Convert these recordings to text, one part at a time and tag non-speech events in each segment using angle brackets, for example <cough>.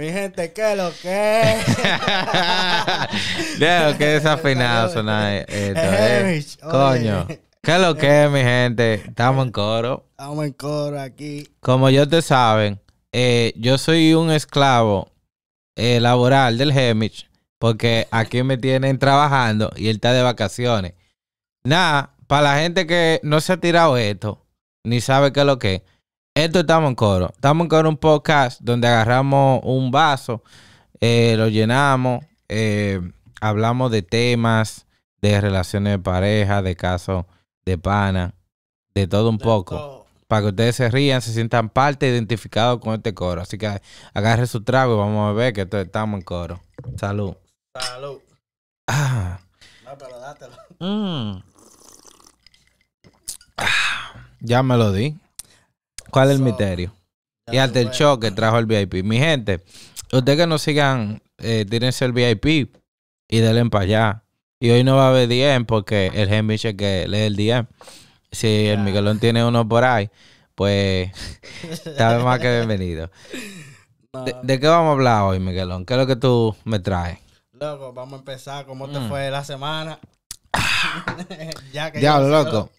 Mi gente, ¿qué lo que? <laughs> <laughs> que qué eh, desafinado suena esto. Eh, coño. ¿Qué lo que, mi gente? Estamos en coro. Estamos en coro aquí. Como yo te saben, eh, yo soy un esclavo laboral del Hemich. Porque aquí me tienen trabajando y él está de vacaciones. Nada, para la gente que no se ha tirado esto, ni sabe qué es lo que es. Esto estamos en coro. Estamos en coro un podcast donde agarramos un vaso, eh, lo llenamos, eh, hablamos de temas, de relaciones de pareja, de casos de pana, de todo un poco. Para que ustedes se rían, se sientan parte, identificados con este coro. Así que agarre su trago y vamos a ver que esto, estamos en coro. Salud. Salud. Ah. No, mm. ah. Ya me lo di. ¿Cuál es el misterio? Y hasta el show que trajo el VIP. Mi gente, ustedes que no sigan, eh, tírense el VIP y denle para allá. Y hoy no va a haber DM porque el Gemiche que lee el DM. Si el Miguelón tiene uno por ahí, pues <laughs> está más que bienvenido. <laughs> ¿De, qué vamos a hablar hoy, Miguelón? ¿Qué es lo que tú me traes? Loco, vamos a empezar. ¿Cómo te mm. fue la semana? ya, loco.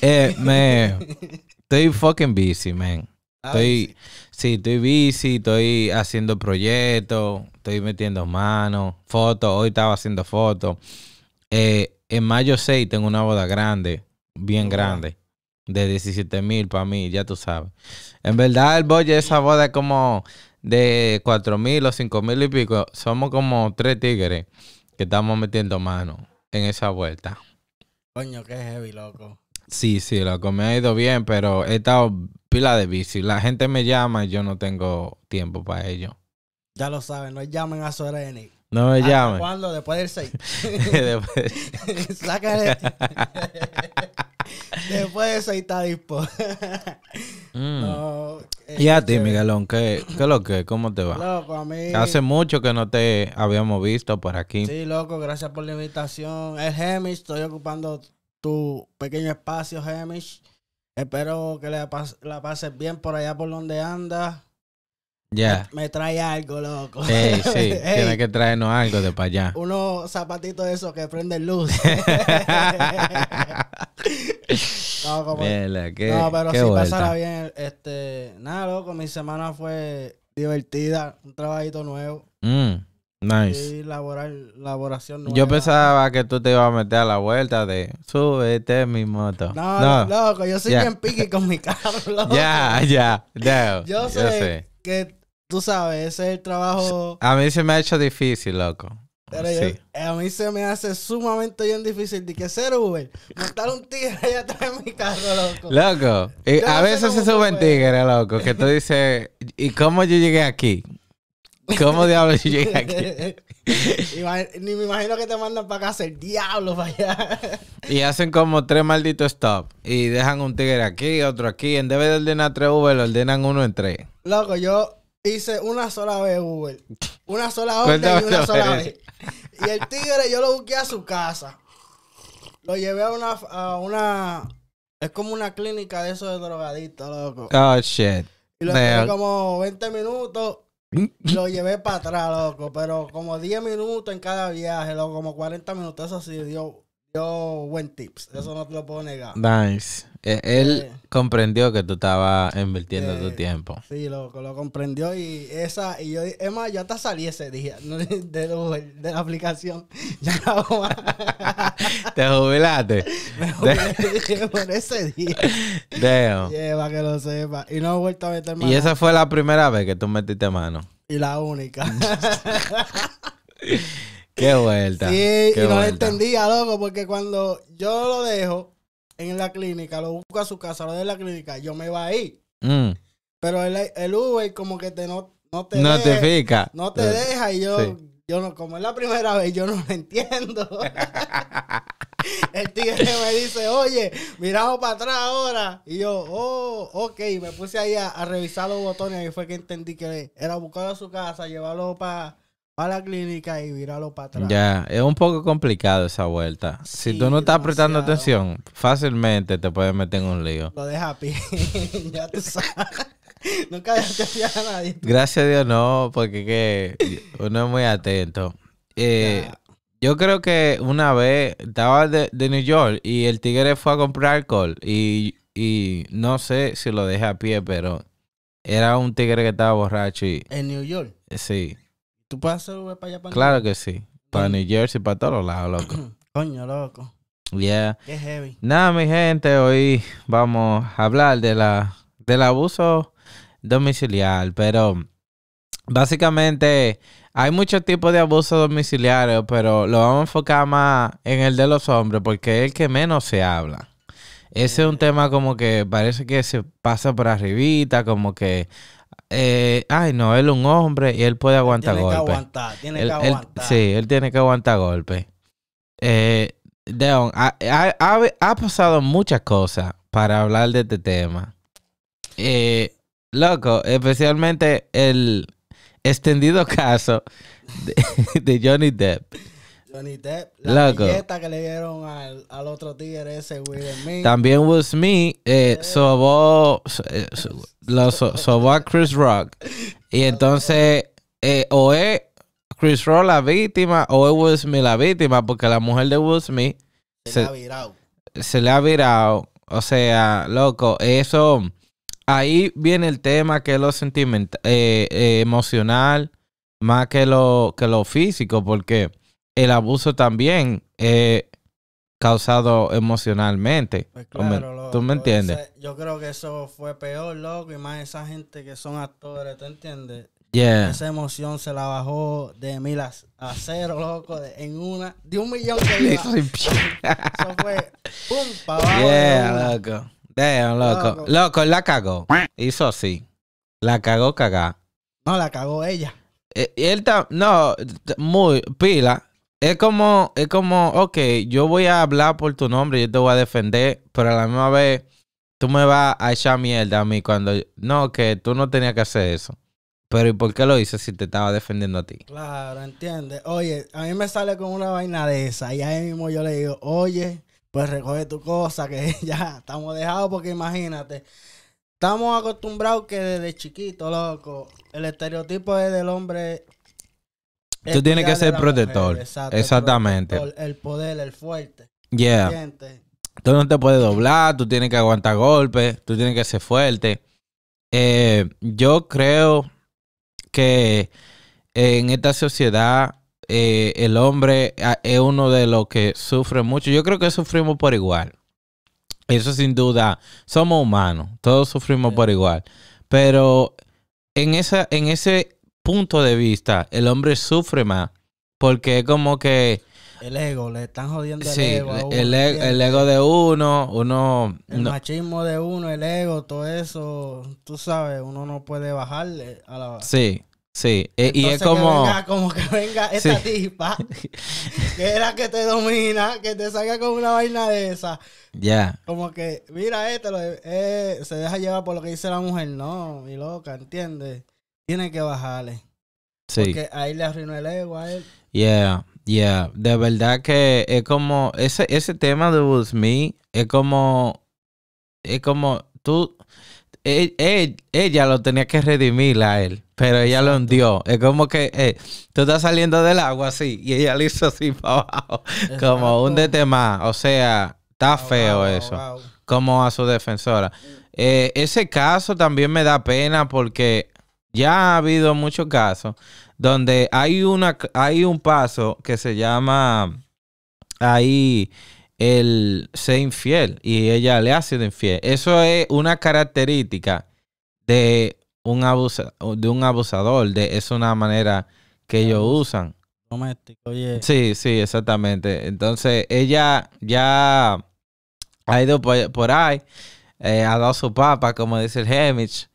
Estoy fucking busy, man. Ah, estoy... Sí. estoy busy, estoy haciendo proyectos, estoy metiendo manos, fotos. Hoy estaba haciendo fotos. Eh, en mayo 6 tengo una boda grande, bien grande, de 17 mil para mí, ya tú sabes. En verdad, el boy, esa boda es como de 4 mil o 5 mil y pico. Somos como tres tigres que estamos metiendo mano en esa vuelta. Coño, qué heavy, loco. Sí, sí, loco, me ha ido bien, pero he estado pila de bici. La gente me llama y yo no tengo tiempo para ello. Ya lo saben, no llamen a Soreni. No me llames. ¿Cuándo? Después del 6. <laughs> Después. Sácale. <laughs> Después del 6 está dispuesto. Mm. y a eh, ti, Miguelón, ¿qué, ¿qué lo que? ¿Cómo te va? Hace mucho que no te habíamos visto por aquí. Sí, loco, gracias por la invitación. Es Hemish, estoy ocupando tu pequeño espacio, Hemish. Espero que la pases bien por allá por donde andas. Ya. Me, trae algo, loco. Hey, sí, <laughs> tiene que traernos algo de para allá. Unos zapatitos de esos que prenden luz. <laughs> <laughs> no, como, pero si sí pasara bien. Este, nada, loco, mi semana fue divertida, un trabajito nuevo. Mm, nice. Y laboración nueva. Yo pensaba que tú te ibas a meter a la vuelta de súbete mi moto. No, no. loco, yo soy bien piqui con mi carro, loco. Ya, ya, Yo Yo, yo sé que tú sabes, ese es el trabajo. A mí se me ha hecho difícil, loco. Pero sí. Eh, a mí se me hace sumamente bien difícil de que ser Uber, montar un tigre allá atrás de mi carro, loco. Loco, y a veces se suben tigres, loco, que tú dices, ¿y cómo yo llegué aquí? ¿Cómo diablos yo llegué aquí? <laughs> Ni me imagino que te mandan para acá hacer diablo para allá. y hacen como tres malditos stops. Y dejan un tigre aquí, otro aquí. En vez de ordenar tres Uber, ordenan uno en tres. Loco, yo Hice una sola vez Uber. Una sola <laughs> orden y una sola vez. Y el tigre yo lo busqué a su casa. Lo llevé a una, a una... Es como una clínica de esos de drogadictos, loco. Oh, shit. Y lo llevé como 20 minutos. Lo llevé para atrás, loco. Pero como 10 minutos en cada viaje, Como 40 minutos. Eso sí, dio yo buen tips, eso no te lo puedo negar. Nice. E, él eh, comprendió que tú estabas invirtiendo tu eh, tiempo. Sí, lo, comprendió y esa, y yo, Emma ya yo hasta salí ese día <laughs> de, la aplicación. <laughs> Ya <laughs> Te jubilaste. Me jubilé por ese día. Deo Lleva que lo sepa. Y no he vuelto a meter mano. Y esa fue la primera vez que tú metiste mano. Y la única. Qué vuelta. y no lo entendía, loco, porque cuando yo lo dejo en la clínica, lo busco a su casa, lo dejo en la clínica, yo me voy ahí. Mm. Pero el, el, Uber como que te no, no te No deja, deja y yo, yo no, como es la primera vez, yo no lo entiendo. <laughs> el tigre me dice, oye, miramos para atrás ahora. Y yo, oh, ok. Me puse ahí a, revisar los botones y fue que entendí que era buscarlo a su casa, llevarlo para a la clínica y viralo para atrás. Ya, es un poco complicado esa vuelta. si tú no estás prestando atención, fácilmente te puedes meter en un lío. Lo deja a pie, <laughs> ya tú sabes. Nunca dejaste a nadie. Gracias a Dios no, porque uno es muy atento. Eh, yo creo que una vez estaba de, de, New York y el tigre fue a comprar alcohol y, y no sé si lo dejé a pie, pero era un tigre que estaba borracho. ¿En New York? Sí. ¿Tú puedes hacer Uber para allá? Para claro que sí. Para New Jersey, para todos lados, loco. <clears throat> Coño, loco. Yeah. Qué heavy. Nada, mi gente, hoy vamos a hablar de la, del abuso domiciliar, pero básicamente hay muchos tipos de abuso domiciliario, pero lo vamos a enfocar más en el de los hombres porque es el que menos se habla. Ese es un tema como que parece que se pasa por arribita, como que eh, ay, no, él es un hombre y él puede aguantar golpes. tiene Que aguantar, tiene que aguantar. sí, él tiene que aguantar golpes. Eh, Deon, ha, ha, ha, pasado muchas cosas para hablar de este tema. Eh, loco, especialmente el extendido <laughs> caso de, Johnny Depp. Johnny Depp, la Loco. que le dieron al, al, otro tigre ese Will Smith. También Will Smith eh, eh. sobó, lo so a Chris Rock. Y entonces, eh, o es Chris Rock la víctima, o es Will Smith la víctima, porque la mujer de Will Smith se, le ha virado. Se le ha virado. O sea, loco, eso. Ahí viene el tema que es lo sentimental, eh, eh, emocional, más que lo, que lo físico, porque el abuso también es causado emocionalmente. Pues claro, ¿Tú me entiendes? yo creo que eso fue peor, loco, y más esa gente que son actores, ¿tú entiendes? Yeah. Esa emoción se la bajó de mil a, cero, loco, en una, de un millón de <laughs> iba. eso fue pum abajo. Yeah, loco. Damn, loco. loco. la cagó. Hizo así. La cagó cagá. No, la cagó ella. Eh, y él está, no, muy pila, es como, es como, ok, yo voy a hablar por tu nombre, yo te voy a defender, pero a la misma vez tú me vas a echar mierda a mí cuando, no, que tú no tenías que hacer eso. Pero ¿y por qué lo hice si te estaba defendiendo a ti? Claro, ¿entiendes? Oye, a mí me sale con una vaina de esa y ahí mismo yo le digo, oye, pues recoge tu cosa, que <laughs> ya estamos dejados porque imagínate, estamos acostumbrados que desde chiquito, loco, el estereotipo es del hombre Tú tienes que ser protector. Exactamente. El, poder, el fuerte. Yeah. Tú no te puedes doblar, tú tienes que aguantar golpes, tú tienes que ser fuerte. Eh, yo creo que en esta sociedad eh, el hombre ah, es uno de los que sufre mucho. Yo creo que sufrimos por igual. Eso sin duda, somos humanos, todos sufrimos por igual. Pero en, esa, en ese punto de vista, el hombre sufre más. Porque es como que. El ego, le están jodiendo el ego. E, el, ego de uno, uno. El machismo de uno, el ego, todo eso. Tú sabes, uno no puede bajarle a la. Sí. Sí, e, y es como... Que venga, como que venga <laughs> esta tipa, <laughs> que era que te domina, que te salga con una vaina de esa. Ya. Como que, mira, este eh, se deja llevar por lo que dice la mujer, no, mi loca, ¿entiendes? tiene que bajarle. Sí. Porque ahí le arruinó el ego a él. Yeah, yeah. De verdad que es como. Ese, ese tema de Will es como. Es como. Tú. E, e, ella lo tenía que redimir a él, pero ella lo hundió. Es como que eh, tú estás saliendo del agua así y ella lo hizo así <laughs> para abajo. Como un de más. O sea, está feo eso. Como a su defensora. Eh, ese caso también me da pena porque ya ha habido muchos casos donde hay, una, hay un paso que se llama ahí el ser infiel y ella le hace sido infiel. Eso es una característica de un, de un abusador, de, es una manera que ellos usan. Sí, sí, exactamente. Entonces ella ya ha ido por, ahí, eh, ha dado su papa, como dice el Hemich.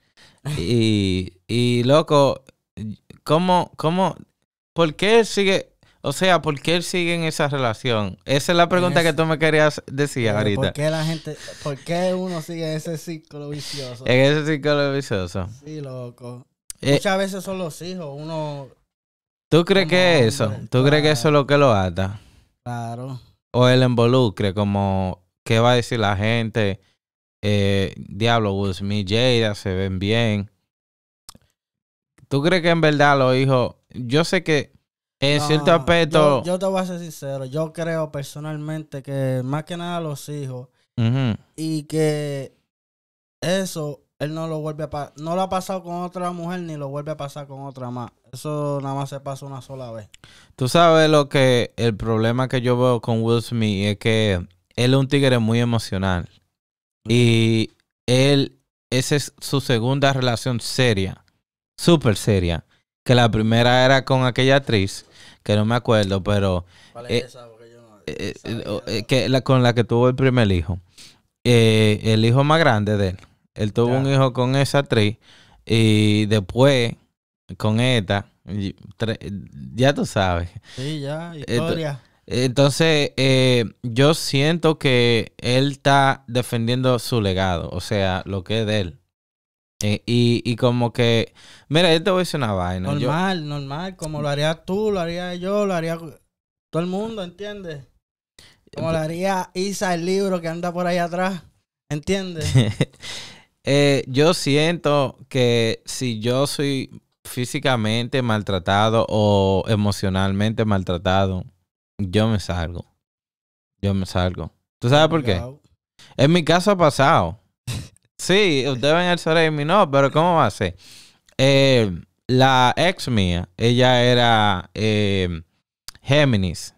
Y, loco, ¿cómo, cómo, por qué él sigue, o sea, por qué él sigue en esa relación? Esa es la pregunta que tú me querías decir ahorita. ¿Por qué la gente, por qué uno sigue en ese ciclo vicioso? En ese círculo vicioso. Sí, loco. Eh, Muchas veces son los hijos, uno... ¿Tú crees que eso? ¿Tú crees que eso es lo que lo ata? Claro. O el involucre, como qué va a decir la gente, eh, Diablo, Will Smith, Jada se ven bien. ¿Tú crees que en verdad los hijos, yo sé que en cierto aspecto... Yo, te voy a ser sincero, yo creo personalmente que más que nada los hijos y que eso él no lo vuelve a no lo ha pasado con otra mujer ni lo vuelve a pasar con otra más. Eso nada más se pasó una sola vez. Tú sabes lo que el problema que yo veo con Will Smith es que él es un tigre muy emocional. Y él, esa es su segunda relación seria, súper seria. Que la primera era con aquella actriz, que no me acuerdo, pero... Eh, con la que tuvo el primer hijo. Eh, el hijo más grande de él. Él tuvo un hijo con esa actriz y después con esta. Ya tú sabes. Sí, ya, historia. Entonces, eh, yo siento que él está defendiendo su legado, o sea, lo que es de él. Eh, y, y, como que, mira, yo te voy a decir una vaina. Normal, normal, como lo harías tú, lo haría yo, lo haría todo el mundo, ¿entiendes? Como lo haría Isa, el libro que anda por ahí atrás, ¿entiendes? <laughs> Eh, yo siento que si yo soy físicamente maltratado o emocionalmente maltratado, yo me salgo. Yo me salgo. ¿Tú sabes por qué? En mi caso ha pasado. <laughs> Sí, ustedes ven el mi no, pero ¿cómo va a ser? Eh, la ex mía, ella era eh, Géminis.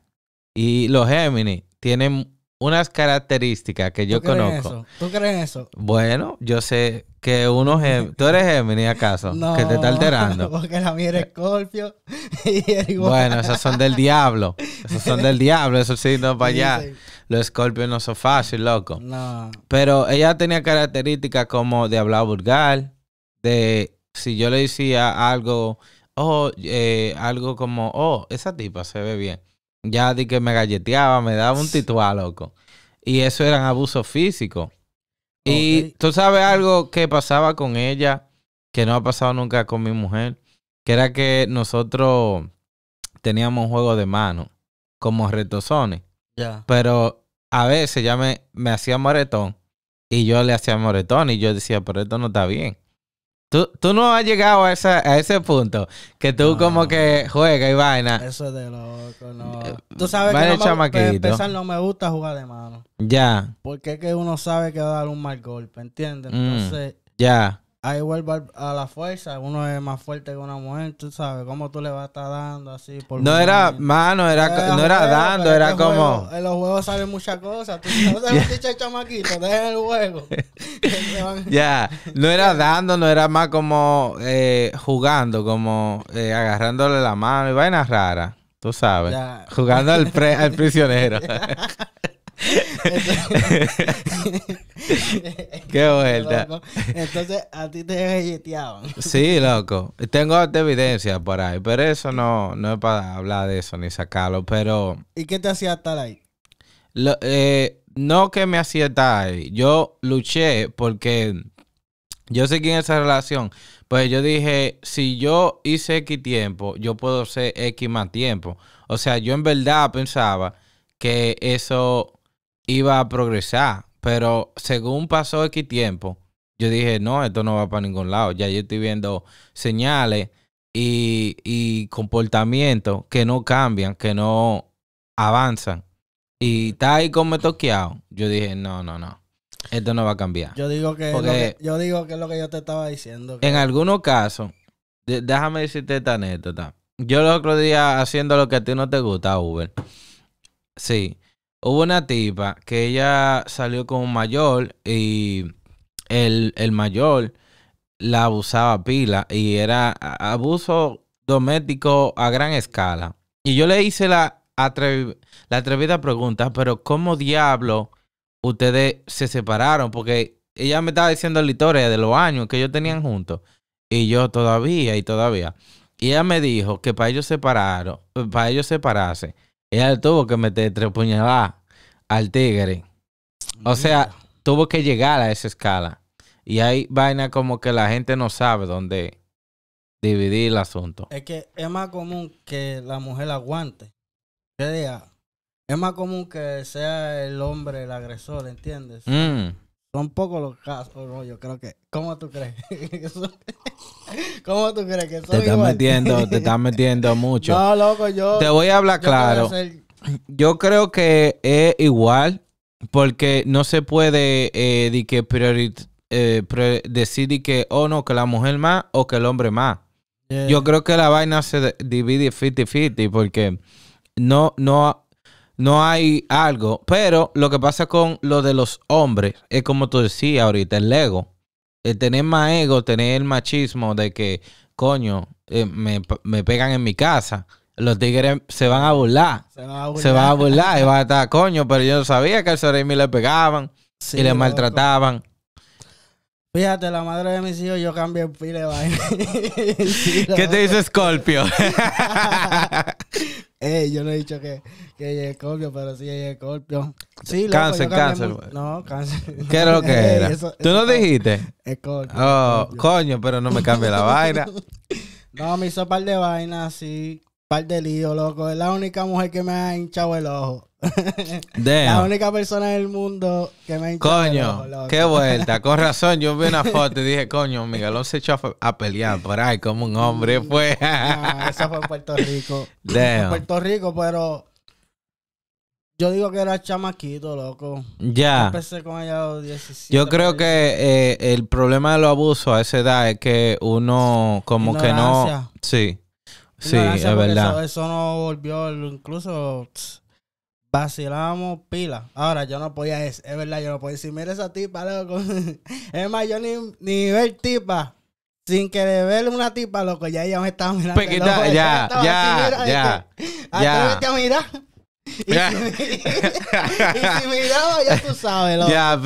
Y los Géminis tienen unas características que yo conozco. ¿Tú crees eso? Bueno, yo sé que uno ¿Tú eres Géminis acaso? que te está alterando. <laughs> Porque la mía es Scorpio. bueno, esos son del diablo. Esos son del diablo, esos signos para allá. Los Scorpios no son fácil loco. Pero ella tenía características como de hablar vulgar, de si yo le decía algo, oh, algo como, oh, esa tipa se ve bien. Ya di que me galleteaba, me daba un tituá, loco. Y eso eran abusos físicos. Y tú sabes algo que pasaba con ella, que no ha pasado nunca con mi mujer, que era que nosotros teníamos un juego de mano, como retozones. Pero a veces ya me, me hacía moretón y yo le hacía moretón y yo decía, pero esto no está bien. Tú, tú, no has llegado a, esa, a ese punto que tú como que juegas y vaina. Eso es de loco, no. Eh, tú sabes que no me, empezar no me gusta jugar de mano. Ya. Porque es que uno sabe que va a dar un mal golpe, ¿entiendes? Mm, Entonces... Ya. Ahí vuelvo a la fuerza, uno es más fuerte que una mujer, tú sabes, cómo tú le vas a estar dando así. Por no era, mano, era, eh, no era dando, era como... en los juegos saben muchas cosas, tú sabes, dicho <laughs> el chamaquito, dejen el juego. <laughs> <laughs> ya, no era dando, no era más como eh, jugando, como eh, agarrándole la mano y vaina rara, tú sabes, jugando al, al prisionero. Qué <laughs> vuelta. Entonces, a ti te galleteaban. sí, loco. Tengo evidencia por ahí, pero eso no, no es para hablar de eso ni sacarlo, pero... ¿Y qué te hacía estar ahí? Eh, no que me hacía estar ahí. Yo luché porque yo sé seguí en esa relación. Pues yo dije, si yo hice X tiempo, yo puedo ser X más tiempo. O sea, yo en verdad pensaba que eso iba a progresar, pero según pasó X tiempo, yo dije, no, esto no va para ningún lado. Ya yo estoy viendo señales y, y comportamientos que no cambian, que no avanzan. Y está ahí como toqueado. Yo dije, no, no, no. Esto no va a cambiar. Yo digo que, yo digo que es lo que yo te estaba diciendo. En algunos casos, déjame decirte esta anécdota. Yo el otro día haciendo lo que a ti no te gusta, Uber. Sí. Hubo una tipa que ella salió con un mayor y el, mayor la abusaba pila y era abuso doméstico a gran escala. Y yo le hice la, atrevida pregunta, pero ¿cómo diablo ustedes se separaron? Porque ella me estaba diciendo la historia de los años que ellos tenían juntos. Y yo todavía y todavía. Y ella me dijo que para ellos separaron, para ellos separarse, ella tuvo que meter tres puñaladas al tigre. O sea, tuvo que llegar a esa escala. Y hay vaina como que la gente no sabe dónde dividir el asunto. Es que es más común que la mujer aguante. es más común que sea el hombre el agresor, ¿entiendes? Mm un poco los casos, yo creo que. ¿Cómo tú crees? <laughs> ¿Cómo tú crees que son Te estás metiendo, te estás metiendo <laughs> mucho. No, loco, yo. Te voy a hablar claro. Yo creo que es igual, porque no se puede eh, de que eh, decir que, o oh, no, que la mujer más o que el hombre más. Yo creo que la vaina se divide 50-50, porque no, no, no hay algo. Pero lo que pasa con lo de los hombres es como tú decías ahorita, el ego. El tener más ego, tener el machismo de que, coño, eh, me, pegan en mi casa. Los tigres se van a burlar. Se van a burlar. Se a y van a estar, coño, pero yo no sabía que al me le pegaban y le maltrataban. Fíjate, la madre de mis hijos, yo cambié el pile de vaina. <laughs> ¿Qué te dice Scorpio? <laughs> Eh, yo no he dicho que, que ella es Scorpio, pero sí ella es Scorpio. Sí, cáncer, cáncer. No, cáncer. <laughs> ¿Qué era lo que era? ¿Tú no dijiste? Scorpio. Oh, coño, pero no me cambie la vaina. no, me hizo par de vainas, sí. Par de lío, loco. Es la única mujer que me ha hinchado el ojo. La única persona en el mundo que me ha Coño, qué vuelta. <laughs> Con razón, yo vi una foto y dije, coño, Miguelón se echó a pelear por ahí como un hombre, fue fue en Puerto Rico. En Puerto Rico, pero. Yo digo que era chamaquito, loco. Ya. Empecé con ella a los Yo creo que eh, el problema de los abusos a esa edad es que uno, como que no. Sí. Sí, es verdad. Eso, no volvió, incluso vacilábamos pila. Ahora, yo no podía es verdad, yo no podía decir, mira esa tipa, loco. <laughs> es más, yo ni, ver tipa. Sin querer ver una tipa, loco, ya ella me estaba mirando. Pues ya ya, ya, ya, este, ya. ya. <laughs> ya <laughs> Y, si, miraba, ya tú sabes, loco. Ya, ya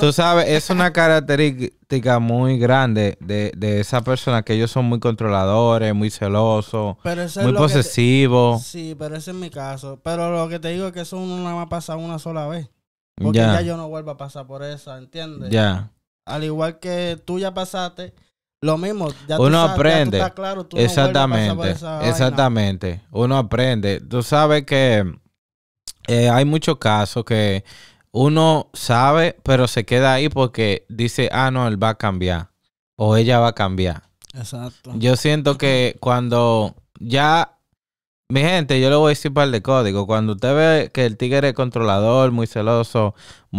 Tú sabes, es una <laughs> característica muy grande de, de esa persona que ellos son muy controladores, muy celosos, muy posesivos. Sí, pero ese es mi caso. Pero lo que te digo es que eso no me ha pasar una sola vez. Porque ya yo no vuelvo a pasar por eso ¿entiendes? Ya. Al igual que tú ya pasaste, lo mismo. Ya uno tú aprende. claro, exactamente. exactamente. Uno aprende. Tú sabes que eh, hay muchos casos que uno sabe, pero se queda ahí porque dice, ah, no, él va a cambiar o ella va a cambiar. Exacto. Yo siento que cuando ya, mi gente, yo le voy a decir un par de códigos. Cuando usted ve que el tigre es controlador, muy celoso,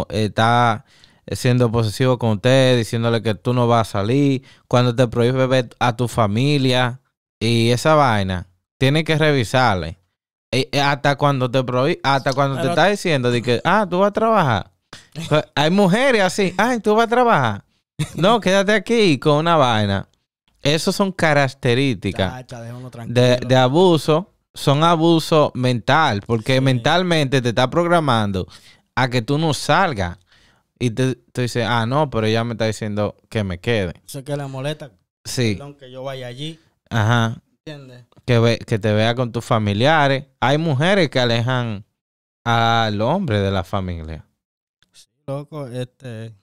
está siendo posesivo con usted, diciéndole que tú no vas a salir, cuando te prohíbe ver a tu familia y esa vaina, tiene que revisarle. Eh, eh, hasta cuando te hasta cuando te está diciendo de que, ah, tú vas a trabajar. Hay mujeres así, ay, tú vas a trabajar. <laughs> No, quédate aquí con una vaina. Esas son características de, abuso. Son abuso mental, porque mentalmente te está programando a que tú no salgas. Y te, dices, ah, no, pero ella me está diciendo que me quede. Sé que la molesta. Sí. que yo vaya allí. Ajá. ¿Entiendes? que, que te vea con tus familiares. Hay mujeres que alejan al hombre de la familia. Sí, loco, este.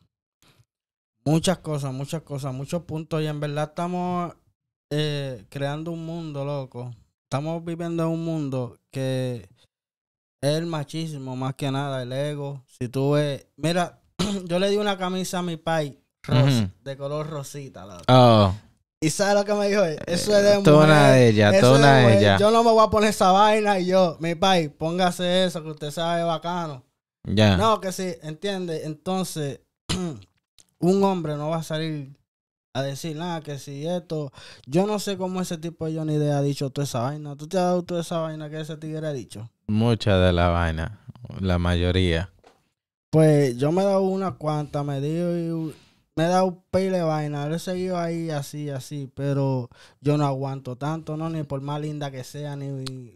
Muchas cosas, muchas cosas, muchos puntos. Y en verdad estamos eh, creando un mundo, loco. Estamos viviendo en un mundo que es el machismo, más que nada, el ego. Si tú ves. Mira, <clears throat> yo le di una camisa a mi pai. de color rosita. Oh. ¿Y sabe lo que me dijo? Eh, eso es de mujer. ella, eso es de ella. Yo no me voy a poner esa vaina y yo, mi pai, póngase eso que usted sabe bacano. Ya. No, que sí, entiende. Entonces, <clears throat> un hombre no va a salir a decir nada, que si esto. Yo no sé cómo ese tipo de Johnny idea ha dicho toda esa vaina. ¿Tú te has dado toda esa vaina que ese tigre ha dicho? Mucha de la vaina, la mayoría. Pues yo me he dado una cuanta, me dio me he dado pele vaina, he seguido ahí así, así, pero yo no aguanto tanto, ¿no? Ni por más linda que sea, ni,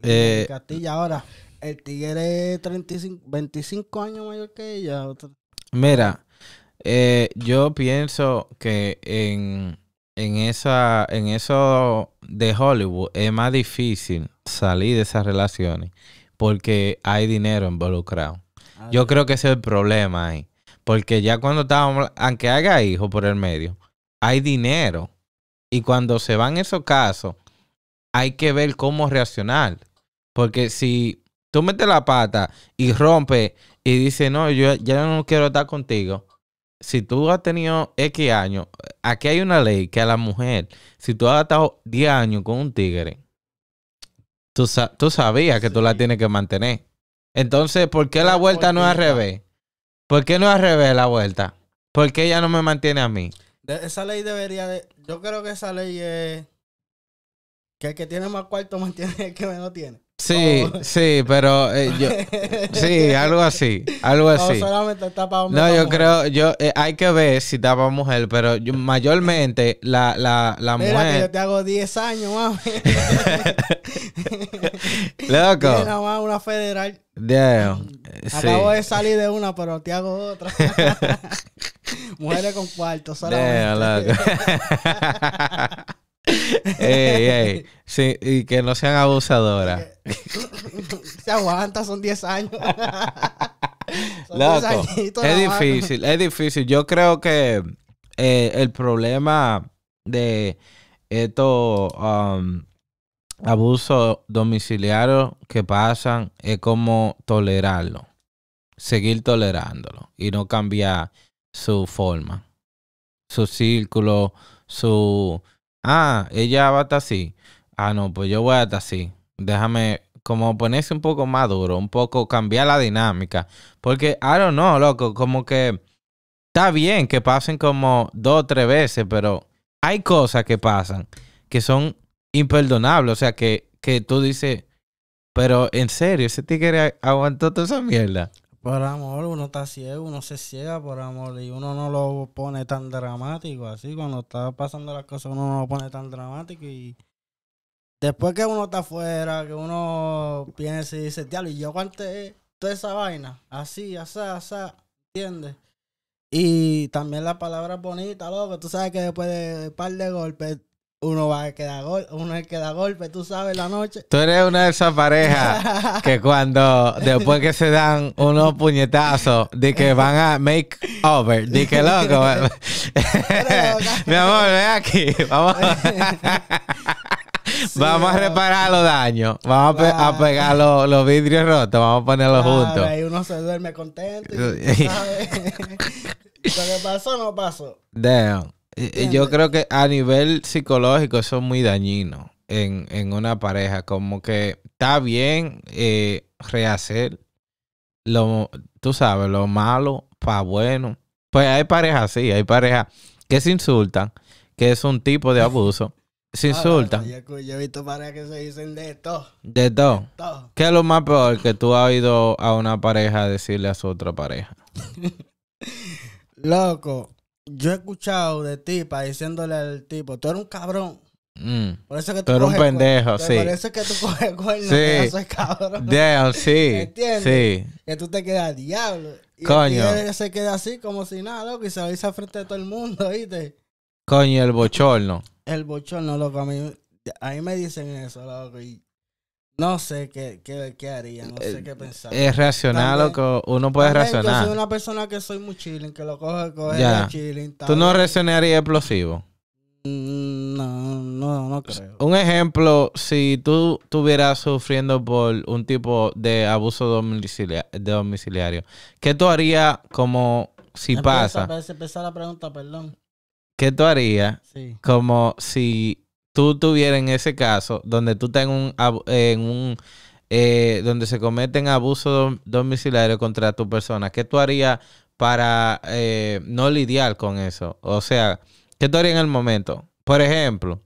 Castilla. Eh, Ahora, el tigre es 35, 25 años mayor que ella. Mira, eh, yo pienso que en, esa, en eso de Hollywood es más difícil salir de esas relaciones porque hay dinero involucrado. Ah, yo creo que ese es el problema ahí. Porque ya cuando estábamos, aunque haga hijo por el medio, hay dinero. Y cuando se van esos casos, hay que ver cómo reaccionar. Porque si tú metes la pata y rompe y dice, no, yo ya no quiero estar contigo. Si tú has tenido X años, aquí hay una ley que a la mujer, si tú has estado 10 años con un tigre, tú, sabías que tú la tienes que mantener. Entonces, ¿por qué la vuelta no es al revés? ¿Por qué no al la vuelta? ¿Por qué ella no me mantiene a mí? esa ley debería de... Yo creo que esa ley es... Que el que tiene más cuarto <laughs> mantiene el que menos tiene. Sí, sí, pero eh, yo, sí, algo así, algo así. No, solamente para hombre. No, yo creo, yo eh, hay que ver si tapa mujer, pero mayormente la, la, la Mira que yo te hago 10 años, mami. <laughs> Loco. Tiene nada una federal. Damn. Eh, sí. Acabo de salir de una, pero te hago otra. <laughs> Mujeres con cuarto, solamente. Damn, loco. <laughs> y que no sean abusadoras. <laughs> Se aguanta, son 10 años. <laughs> es difícil, es difícil. Yo creo que eh, el problema de estos um, abusos domiciliarios que pasan es como tolerarlo, seguir tolerándolo y no cambiar su forma, su círculo, su Ah, ella va hasta así. Ah, no, pues yo voy hasta así. Déjame como ponerse un poco más duro, un poco cambiar la dinámica. Porque, I don't know, loco, como que está bien que pasen como dos o tres veces, pero hay cosas que pasan que son imperdonables. O sea, que, que tú dices, pero en serio, ese tigre aguantó toda esa mierda. Por amor, uno está ciego, uno se ciega por amor y uno no lo pone tan dramático así. Cuando está pasando las cosas, uno no lo pone tan dramático y después que uno está afuera, que uno piensa y dice, diablo, y yo aguanté toda esa vaina, así, así, así, ¿entiendes? Y también la palabra bonita, loco. Tú sabes que después de un par de golpes uno va a quedar gol, uno es el que da golpe, tú sabes, la noche. Tú eres una de esas parejas <laughs> que cuando, después que se dan unos puñetazos, de que van a make over, de que loco. <laughs> <laughs> Mi amor, ven aquí, vamos. a reparar los daños. Vamos a, pegar los, vidrios rotos. Vamos a ponerlos juntos. Ahí uno se duerme contento. Y, ¿sabes? Lo que pasó, no pasó. Damn. Eh, eh, yo creo que a nivel psicológico eso es muy dañino en, una pareja. Como que está bien eh, rehacer lo, tú sabes, lo malo para bueno. Pues hay parejas así. hay parejas que se insultan, que es un tipo de abuso. <laughs> se ah, insultan. yo, yo, he visto parejas que se dicen de todo. De todo. ¿Qué es lo más peor que tú has oído a una pareja decirle a su otra pareja? <laughs> Loco, yo he escuchado de tipa diciéndole al tipo, tú eres un cabrón. Mm. Por eso que tú, eres un pendejo, sí. Por eso que tú coges cuernos, sí. que yo soy cabrón. <laughs> Damn, sí. ¿Entiendes? Sí. Que tú te quedas diablo. Y Coño. se queda así como si nada, loco, y se avisa frente a todo el mundo, <laughs> ¿viste? Coño, el bochorno. El bochorno, loco, a mí, a mí me dicen eso, loco, no sé qué, qué, qué haría, no sé eh, qué pensar. Es racional, loco. Uno puede racionar. Yo soy una persona que soy muy chilling, que lo coge, coge ya. chilling. ¿Tú no reaccionarías explosivo? Mm, no, no, no creo. Un ejemplo, si tú estuvieras sufriendo por un tipo de abuso domiciliario, ¿qué tú harías como si pasa? Empezar la pregunta, perdón. ¿Qué tú harías como si tú tuvieras en ese caso, donde tú estás en un, en un eh, donde se cometen abusos domiciliarios contra tu persona, ¿qué tú harías para eh, no lidiar con eso? O sea, ¿qué tú harías en el momento? Por ejemplo,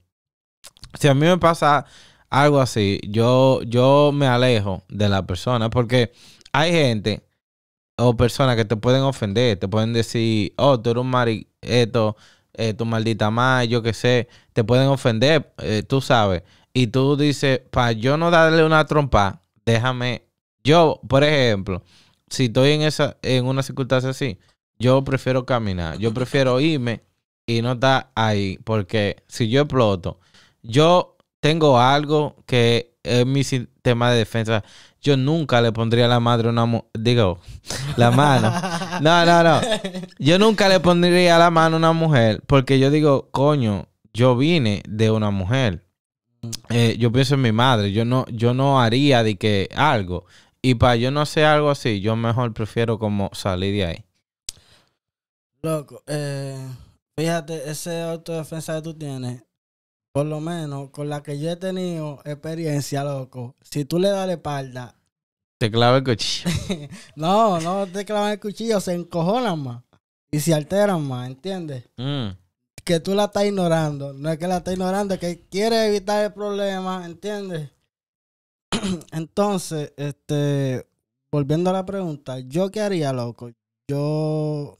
si a mí me pasa algo así, yo, yo me alejo de la persona porque hay gente o personas que te pueden ofender, te pueden decir, oh, tú eres un marito esto, eh, tu maldita madre, yo qué sé, te pueden ofender, eh, tú sabes. Y tú dices, para yo no darle una trompa, déjame. Yo, por ejemplo, si estoy en, esa, en una circunstancia así, yo prefiero caminar, yo prefiero irme y no estar ahí, porque si yo exploto, yo tengo algo que es mi sistema de defensa. Yo nunca le pondría a la madre una digo, la mano. No, no, no. Yo nunca le pondría a la mano a una mujer porque yo digo, coño, yo vine de una mujer. Eh, yo pienso en mi madre, yo no, yo no haría de que algo. Y para yo no hacer algo así, yo mejor prefiero como salir de ahí. Loco, eh, fíjate, ese autodefensa que tú tienes, por lo menos con la que yo he tenido experiencia, loco, si tú le das la espalda, te clava el cuchillo. <laughs> no, no te clavan el cuchillo, se encojonan más y se alteran más, ¿entiendes? Mm. Que tú la estás ignorando, no es que la estás ignorando, es que quiere evitar el problema, ¿entiendes? <clears throat> Entonces, este, volviendo a la pregunta, ¿yo qué haría, loco? Yo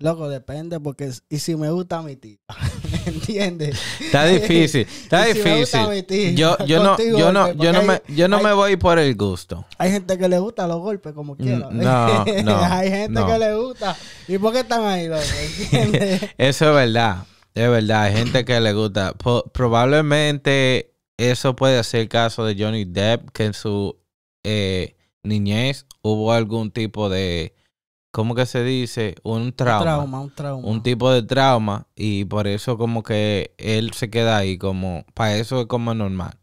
Loco, depende, porque y si me gusta a mi tía, <laughs> entiendes? Está <laughs> difícil, está difícil. yo, <laughs> yo no, yo no, yo me, yo no me voy por el gusto. Hay gente que le gusta los golpes como mm, quiera. No, hay gente que le gusta. ¿Y por qué están ahí, loco? eso es verdad, es verdad. Hay gente que le gusta. probablemente eso puede ser el caso de Johnny Depp, que en su eh, niñez hubo algún tipo de ¿cómo que se dice? Un trauma. Un tipo de trauma y por eso como que él se queda ahí como, para eso es como normal.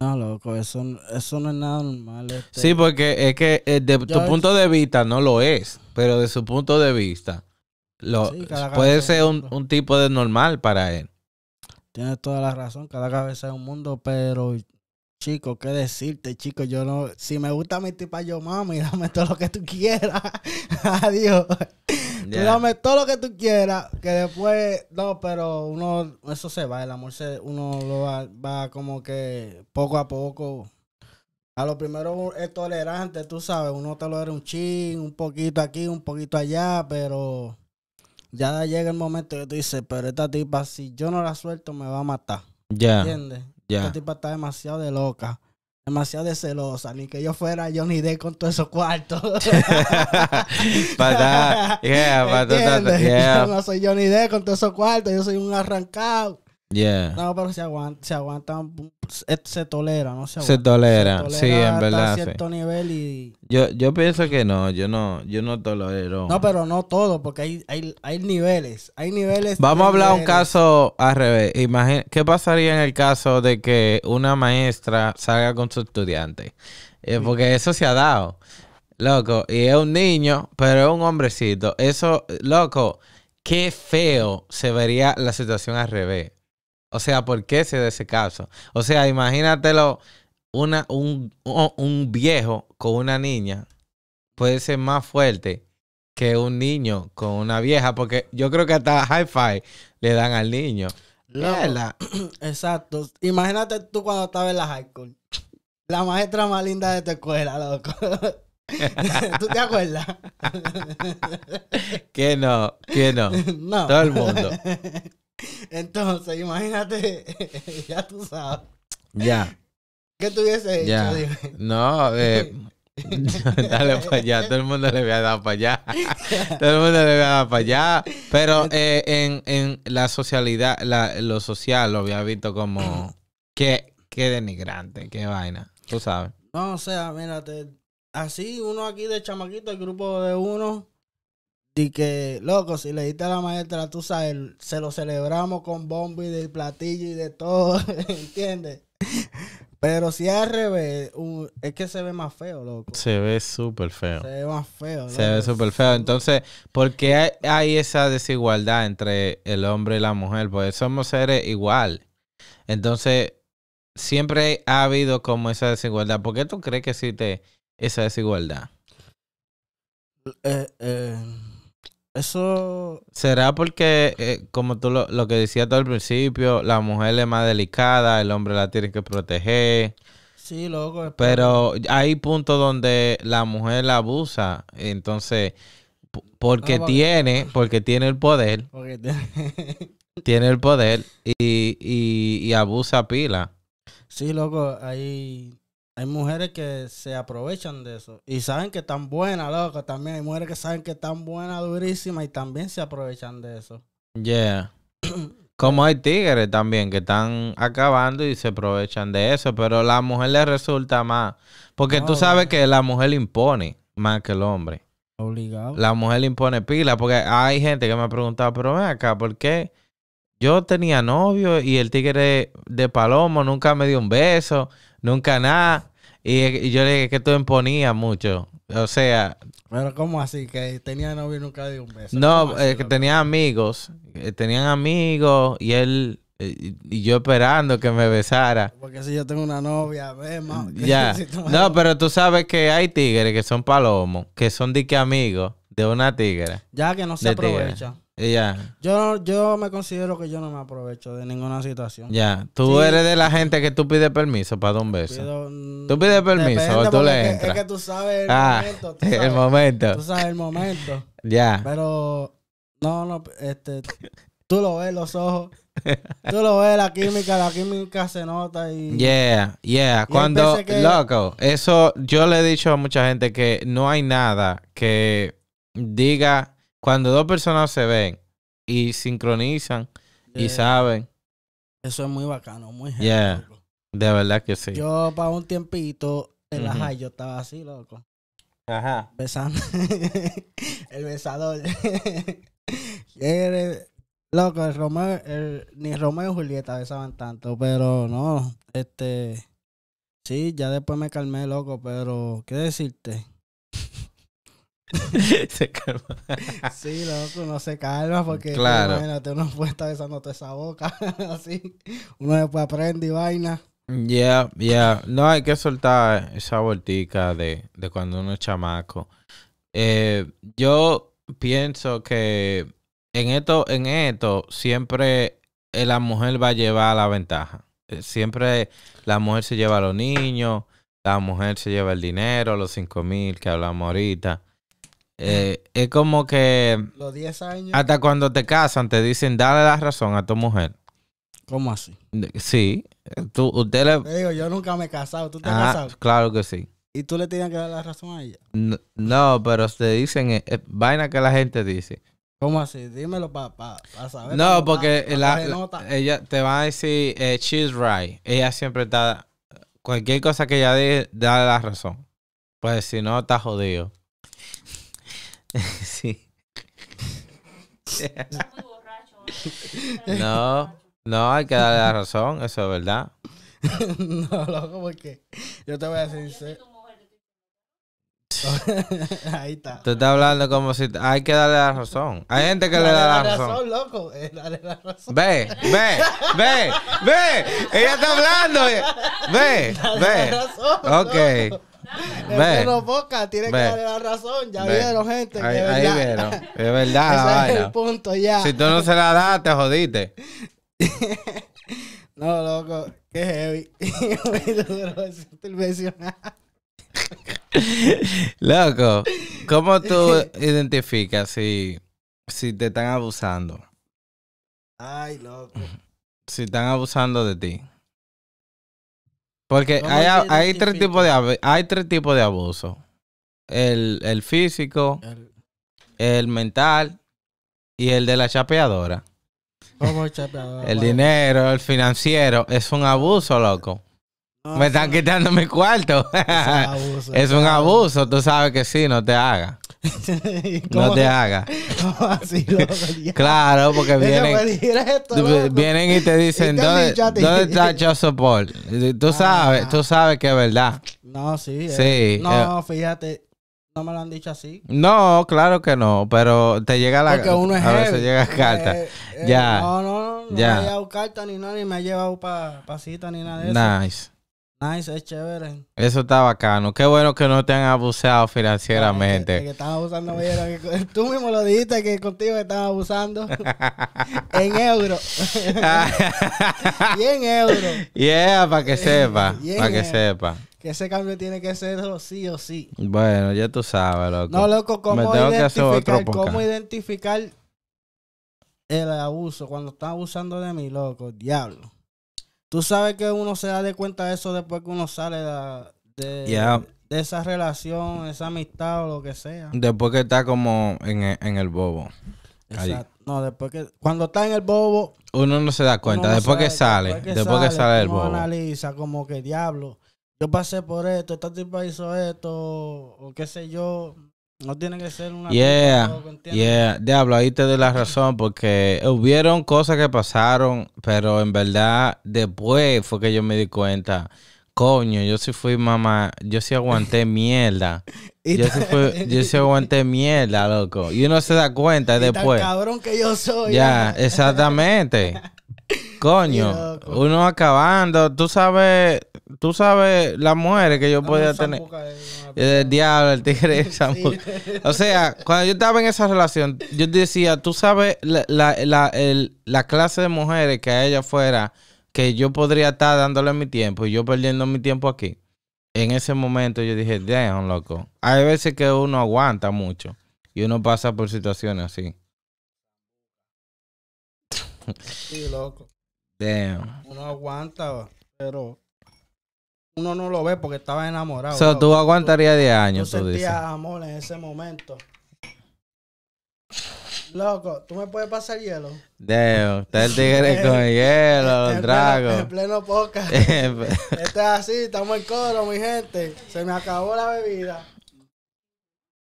No, loco, eso, eso no es nada normal. Este. Sí, porque es que eh, de tu punto de vista no lo es, pero de su punto de vista puede ser un, un tipo de normal para él. Tienes toda la razón, cada cabeza es un mundo, pero Chico, ¿qué decirte, chico? Yo no. Si me gusta mi tipa, yo mami, <laughs> dame todo lo que tú quieras. <laughs> Adiós. Dame todo lo que tú quieras. Que después. No, pero uno. Eso se va. El amor se. Uno lo va, como que poco a poco. A lo primero es tolerante, tú sabes. Uno te lo era un ching, un poquito aquí, un poquito allá, pero. Ya llega el momento que tú dices, pero esta tipa, si yo no la suelto, me va a matar. Ya. ¿Entiendes? tipa está demasiado de loca. Demasiado de celosa, ni que yo fuera Johnny Depp con todos esos cuartos. Yo no soy Johnny Depp con todos esos cuartos, yo soy un arrancado. No, pero se aguanta, se aguanta, se tolera, ¿no? Se, aguanta, se, tolera. sí, en verdad. cierto nivel Yo, pienso que no, yo no, yo no tolero. No, pero no todo, porque hay, niveles, hay niveles... Vamos a hablar un caso al revés. ¿Qué pasaría en el caso de que una maestra salga con su estudiante? Eh, porque eso se ha dado, loco. Y es un niño, pero es un hombrecito. Eso, loco, qué feo se vería la situación al revés. O sea, ¿por qué se da ese caso? O sea, imagínatelo, una, un, un viejo con una niña puede ser más fuerte que un niño con una vieja, porque yo creo que hasta hi-fi le dan al niño. <clears throat> Exacto. Imagínate tú cuando estabas en la high school. La maestra más linda de tu escuela, loco. <laughs> ¿Tú te acuerdas? <laughs> que no, que no. <laughs> no. Todo el mundo. Entonces, imagínate, <laughs> ya tú sabes. Ya. ¿Qué tuviese ya. hecho? No, eh, <laughs> dale para <laughs> allá, todo el mundo le había dado para allá. todo el mundo le había dado para allá. Pero eh, en, en, la socialidad, lo social lo había visto como <clears throat> que, que denigrante, qué vaina. Tú sabes. No, o sea, mírate, así uno aquí de chamaquito, el grupo de uno y que, loco, si le diste a la maestra, tú sabes, se lo celebramos con bombi del de platillo y de todo, <laughs> ¿entiendes? Pero si al revés, es que se ve más feo, loco. Se ve súper feo. Se ve más feo. Se ve súper feo. Entonces, ¿por qué hay, esa desigualdad entre el hombre y la mujer? Porque somos seres igual. Entonces, siempre ha habido como esa desigualdad. ¿Por qué tú crees que existe esa desigualdad? Eh, eh eso será porque, eh, como tú lo, que decías al principio, la mujer es más delicada, el hombre la tiene que proteger. Sí, loco. Pero hay puntos donde la mujer la abusa, entonces, porque ah, tiene, <laughs> porque tiene el poder. <laughs> tiene el poder y, y, y abusa pila. Sí, loco, hay hay mujeres que se aprovechan de eso y saben que están buenas, loco. También hay mujeres que saben que están buenas, durísimas y también se aprovechan de eso. Yeah. <clears throat> Como hay tigres también que están acabando y se aprovechan de eso, pero a la mujer le resulta más. Porque tú oh, sabes que la mujer impone más que el hombre. Obligado. La mujer impone pila, porque hay gente que me ha preguntado, pero ven acá, ¿por qué? Yo tenía novio y el tigre de Palomo nunca me dio un beso nunca nada. Y yo le dije que tú imponías mucho. O sea. Pero, ¿cómo así? Que tenía novio y nunca dio un beso. No, eh, que tenía amigos. Eh, tenían amigos y él. Eh, y yo esperando que me besara. Porque si yo tengo una novia, ve, <laughs> Ya. <laughs> no, pero tú sabes que hay tigres que son palomos, que son dique amigos de una tigre. Ya que no se aprovecha. Ya. Yo, yo me considero que yo no me aprovecho de ninguna situación. Ya. Tú eres de la gente que tú pides permiso para un beso. Mm, tú pides permiso tú le Es que, tú sabes el ah, <laughs> momento. Tú sabes, el momento. Ya. Pero no, no, este, tú lo ves los ojos. Tú lo ves la química, la química se nota y. Yeah, yeah. Cuando, loco, eso yo le he dicho a mucha gente que no hay nada que diga cuando dos personas se ven y sincronizan y saben. Eso es muy bacano, muy genial. Yeah. De verdad que sí. Yo para un tiempito en la high yo estaba así, loco. Ajá. Besando. <laughs> el besador. <laughs> loco, el Romeo, ni Romeo y Julieta besaban tanto, pero no, este, sí, ya después me calmé, loco, pero, ¿qué decirte? <laughs> se calma. Sí, no uno se calma porque claro. uno puede estar besando toda esa boca, <laughs> así. Uno después aprende y vaina. ya ya No hay que soltar esa voltica de, de cuando uno es chamaco. Eh, yo pienso que en esto, en esto, siempre eh, la mujer va a llevar la ventaja. Eh, siempre la mujer se lleva a los niños, la mujer se lleva el dinero, los cinco mil que hablamos ahorita. Eh, es como que. Los Hasta cuando te casan, te dicen, dale la razón a tu mujer. ¿Cómo así? Sí. Eh, tú, usted le... digo, yo nunca me he casado. ¿Tú te has ah, casado? Claro que sí. ¿Y tú le tienes que dar la razón a ella? No, pero te dicen, eh, vaina que la gente dice. ¿Cómo así? Dímelo para pa, saber. No, porque ella te va a decir, she's right. Ella siempre está. Cualquier cosa que ella diga, dale la razón. Pues si no, está jodido. <laughs> sí. <laughs> no, no, hay que darle la razón, eso es verdad. <laughs> no, loco, porque yo te voy a decir... Ahí está. Tú estás hablando como si hay que darle la razón. Hay gente que le da la, razón. loco. Eh, dale la razón. Ve, ve, ve, ve. Ella está hablando. Eh, ve, ve. ok. Pero <laughs> este Boca tiene que darle la razón. Ya vieron, gente. Ahí, vieron. <laughs> Es verdad. es el punto ya. Si tú no se la das, te jodiste. <laughs> no, loco. Qué heavy. loco, ¿cómo tú identificas si, si te están abusando? Ay, loco. Si están abusando de ti. Porque hay, hay, tres tipos de, hay tres tipos de abuso. El, el físico, el... mental y el de la chapeadora. ¿Cómo chapeadora? el dinero, el financiero. Es un abuso, loco. Me están quitando mi cuarto. <laughs> Es un, abuso, es un abuso. Tú sabes que sí, no te hagas. <laughs> no te haga hagas. <laughs> claro, porque <laughs> vienen, vienen y te dicen, ¿Y ¿dónde, está Joe Support? Tú ah. sabes, tú sabes que es verdad. No, sí. Eh. sí no, eh. fíjate, no me lo han dicho así. No, claro que no, pero te llega la Porque uno a veces llega carta. Eh, ya. No, no, no, no me ha llevado carta ni nada, ni me ha llevado para pa cita ni nada de eso. Nice. Eso está bacano. Qué bueno que no te han abusado financieramente. que, abusando, tú mismo lo dijiste que contigo estaban abusando. <laughs> en euros. <laughs> y en euros. Yeah, para que sepa. para que sepa. Que ese cambio tiene que ser sí o sí. Bueno, ya tú sabes, loco. No, loco, ¿cómo identificar, cómo identificar el abuso? Cuando están abusando de mí, loco, diablo. Tú sabes que uno se da de cuenta de eso después que uno sale de, de, esa relación, esa amistad o lo que sea. Después que está como en, e, en el bobo. Exacto. No, después que. Cuando está en el bobo. Uno no se da cuenta. después, que sale, después, que sale. el bobo. analiza como que diablo. Yo pasé por esto, este tipo hizo esto, o qué sé yo. No tiene que ser una. Yeah, yeah. Diablo, ahí te doy la razón porque hubieron cosas que pasaron, pero en verdad después fue que yo me di cuenta. Coño, yo sí fui mamá, yo sí aguanté <laughs> mierda. yo, sí yo aguanté <laughs> mierda, loco. Y uno se da cuenta después. cabrón que yo soy. Ya, exactamente. <laughs> Coño, uno acabando, tú sabes, tú sabes las mujeres que yo podía tener. Eh, el diablo, el tigre, <laughs> O sea, cuando yo estaba en esa relación, yo decía, tú sabes la, la clase de mujeres que a ella fuera, que yo podría estar dándole mi tiempo y yo perdiendo mi tiempo aquí. En ese momento yo dije, damn, loco. Hay veces que uno aguanta mucho y uno pasa por situaciones así. Sí, loco. Uno aguanta, pero uno no lo ve porque estaba enamorado. So, tú aguantarías 10 años, tú, amor en ese momento. Loco, ¿tú me puedes pasar hielo? Deo. está el tigre <laughs> con hielo, drago. En pleno poca. <laughs> <laughs> este es así, estamos en coro, mi gente. Se me acabó la bebida.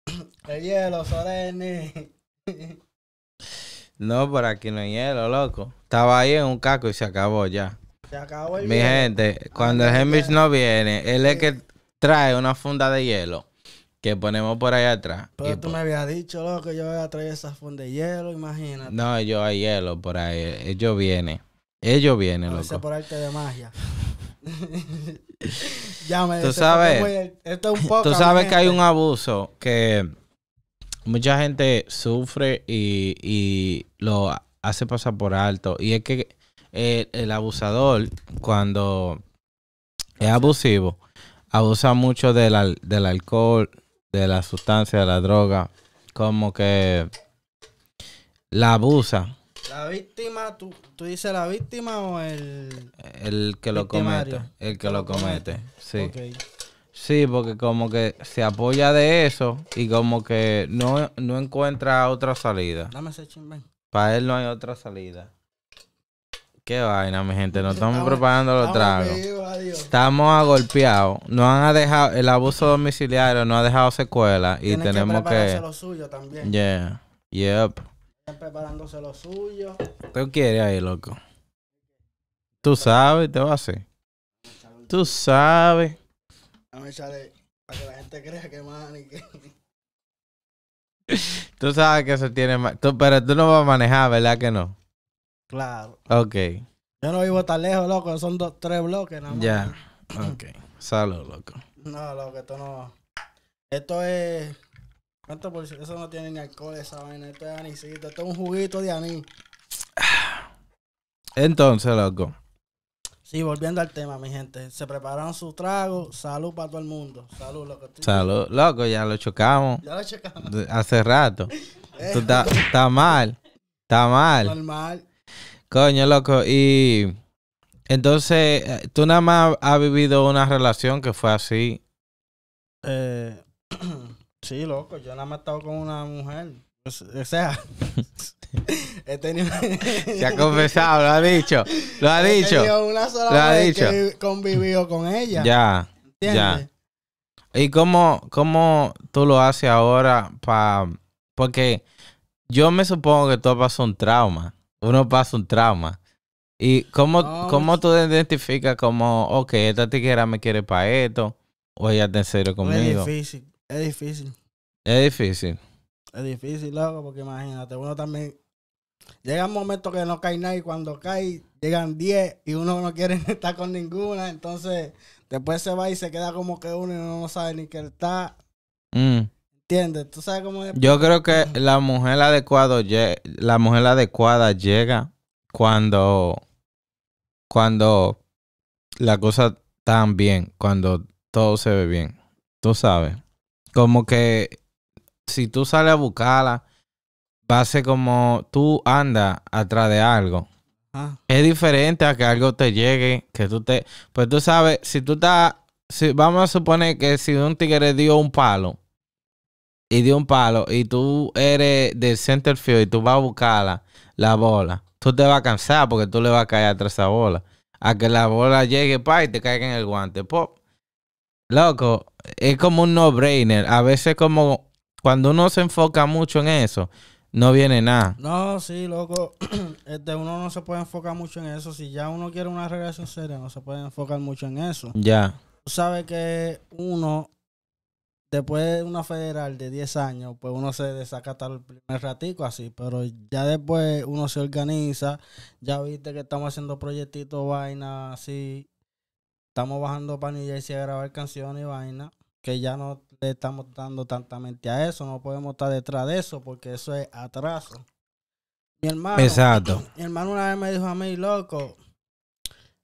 <clears throat> El hielo, Soreni. No, por aquí no hay hielo, loco. Estaba ahí en un caco y se acabó ya. Se acabó el Mi gente, ah, cuando el Hemis no viene, él es que trae una funda de hielo que ponemos por allá atrás. Pero tú me habías dicho, loco, yo voy a traer esa funda de hielo, imagínate. No, yo hay hielo por ahí. Ellos vienen. Ellos vienen, loco. por arte de magia. <laughs> <laughs> ya me tú sabes que hay un abuso que mucha gente sufre y, lo hace pasar por alto. Y es que eh, el, abusador, cuando es abusivo, abusa mucho del, del alcohol, de la sustancia, de la droga. Como que la abusa. La víctima, ¿tú, dices la víctima o el... El que lo comete. El que lo comete, sí. Sí, porque como que se apoya de eso y como que no, no encuentra otra salida. Dame ese Para él no hay otra salida. Qué vaina, mi gente. Nos estamos, preparando los tragos. Estamos, agolpeados. No han dejado el abuso domiciliario, no ha dejado secuela y tenemos que prepararse que... lo suyo también. Yeah. Yep. Están preparándose lo suyo. ¿Tú quieres ahí, loco? Tú sabes, te va a hacer. Tú sabes. Vamos para que la gente crea que ni Que... <laughs> Tú sabes que eso tiene más. Pero tú no vas a manejar, ¿verdad que no? Claro. Ok. Yo no vivo tan lejos, loco. Son dos, tres bloques nada más. Ya. Ok. Salud, loco. No, loco, esto no. Esto es. ¿Cuánto por Eso no tiene ni alcohol, esa vaina. Esto es anisito. Esto es un juguito de anís. Entonces, loco. Sí, volviendo al tema, mi gente. Se prepararon sus tragos. Salud para todo el mundo. Salud, loco. Salud, loco, ya lo chocamos. Ya lo chocamos. Hace rato. <laughs> Eh. Tú está mal. Está mal. Coño, loco. Y entonces, eh, tú nada más has vivido una relación que fue así. Eh, <clears throat> sí, loco. Yo nada más he estado con una mujer. O sea. <laughs> <laughs> Se ha confesado, lo ha dicho. Lo ha dicho. Una convivido con ella. Ya. Ya. ¿Y cómo, cómo tú lo haces ahora para... Porque yo me supongo que todo pasas un trauma. Uno pasa un trauma. ¿Y cómo, tú te identificas como, ok, esta tiquera me quiere para esto? ¿O ella está en serio conmigo? Es difícil, es difícil. Es difícil. Es difícil, loco, porque imagínate, uno también Llega un momento que no cae nadie, cuando cae, llegan 10 y uno no quiere <laughs> estar con ninguna, entonces después se va y se queda como que uno no sabe ni que está. Mm. ¿Entiendes? ¿Tú sabes cómo Yo creo que la mujer adecuada, la mujer adecuada llega cuando, cuando la cosa está bien, cuando todo se ve bien. Tú sabes. Como que si tú sales a buscarla va a ser como tú andas atrás de algo. Ah. Es diferente a que algo te llegue, que tú te... Pues tú sabes, si tú estás... Si, vamos a suponer que si un tigre dio un palo y dio un palo y tú eres del center field y tú vas a buscar la, bola, tú te vas a cansar porque tú le vas a caer atrás a esa bola. A que la bola llegue pa y te caiga en el guante. Pop. Loco, es como un no-brainer. A veces como cuando uno se enfoca mucho en eso, no viene nada. No, sí, loco. <clears throat> Este, uno no se puede enfocar mucho en eso. Si ya uno quiere una relación seria, no se puede enfocar mucho en eso. Ya. Tú sabes que uno, después de una federal de 10 años, pues uno se desacata el primer ratico así. Pero ya después uno se organiza. Ya viste que estamos haciendo proyectitos, vaina, así. Estamos bajando para y se a grabar canciones y vaina. Que ya no estamos dando tantamente a eso, no podemos estar detrás de eso porque eso es atraso. Mi hermano, Exacto. <clears throat> mi hermano una vez me dijo a mí, loco,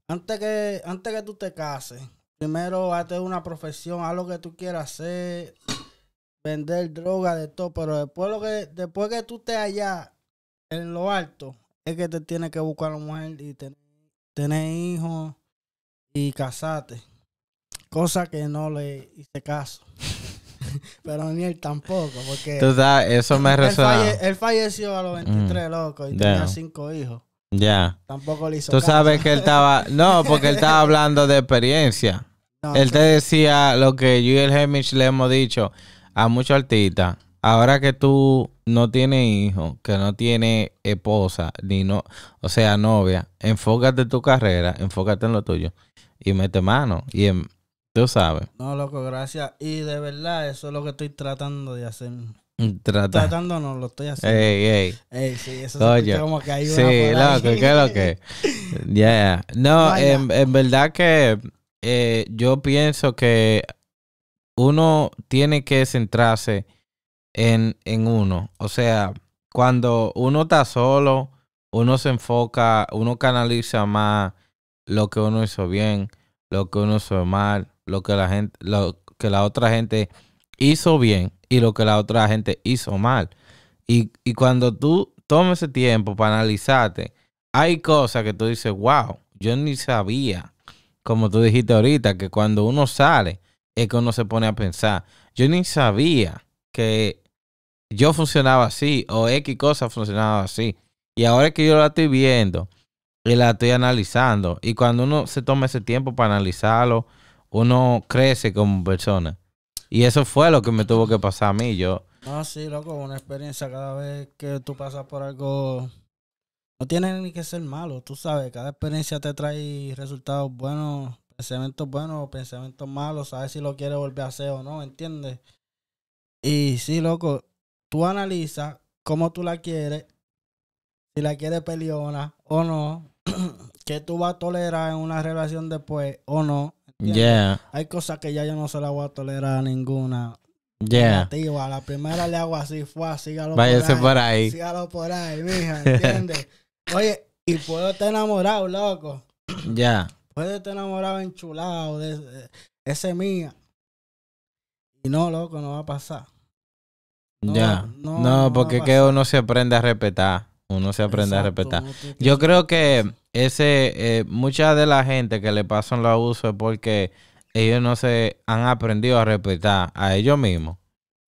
antes que, antes que tú te cases, primero hazte una profesión, haz lo que tú quieras hacer, vender droga, de todo, pero después lo que, después que tú estés allá en lo alto, es que te tienes que buscar la mujer y tener, tener hijos y casarte. Cosa que no le hice caso. <laughs> pero ni él tampoco, porque... eso me <laughs> Él, falleció a los 23, mm. loco, y tenía cinco hijos. Ya. Tampoco le hizo Tú sabes que él estaba... <laughs> No, porque él estaba hablando de experiencia. él te decía lo que yo y el Hemich le hemos dicho a muchos artistas. Ahora que tú no tienes hijos, que no tienes esposa, ni no, o sea, novia, enfócate en tu carrera, enfócate en lo tuyo y mete mano. Y en, Tú sabes. No, loco, gracias. Y de verdad, eso es lo que estoy tratando de hacer. Tratando no lo estoy haciendo. Ey, ey. Ey, sí, eso Oye. como que hay una Sí, loco, ¿qué lo que? <laughs> Ya, No, en, verdad que eh, yo pienso que uno tiene que centrarse en, en uno. O sea, cuando uno está solo, uno se enfoca, uno canaliza más lo que uno hizo bien, lo que uno hizo mal lo que la gente, lo que la otra gente hizo bien y lo que la otra gente hizo mal. Y, y cuando tú tomas ese tiempo para analizarte, hay cosas que tú dices, wow, yo ni sabía, como tú dijiste ahorita, que cuando uno sale es que uno se pone a pensar, yo ni sabía que yo funcionaba así o X cosa funcionaba así. Y ahora que yo la estoy viendo y la estoy analizando, y cuando uno se toma ese tiempo para analizarlo, uno crece como persona. Y eso fue lo que me tuvo que pasar a mí. Yo. No, sí, loco, una experiencia cada vez que tú pasas por algo. No tiene ni que ser malo, tú sabes. Cada experiencia te trae resultados buenos, pensamientos buenos, pensamientos malos. Sabes si lo quieres volver a hacer o no, ¿entiendes? Y sí, loco, tú analizas cómo tú la quieres, si la quieres peleona o no, <clears throat> que tú vas a tolerar en una relación después o no. Yeah. Hay cosas que ya yo no se las voy a tolerar a ninguna. Yeah. La primera le hago así, fue así, Váyase por ahí. Sígalo por ahí, mija, ¿entiendes? <laughs> Oye, y puedo estar enamorado, loco. Ya. Puedo estar enamorado, enchulado, de, ese mía. Y no, loco, no va a pasar. ya. No, porque que uno se aprende a respetar. Uno se aprende a respetar. Yo creo que ese eh, mucha de la gente que le pasan los abusos es porque ellos no se han aprendido a respetar a ellos mismos.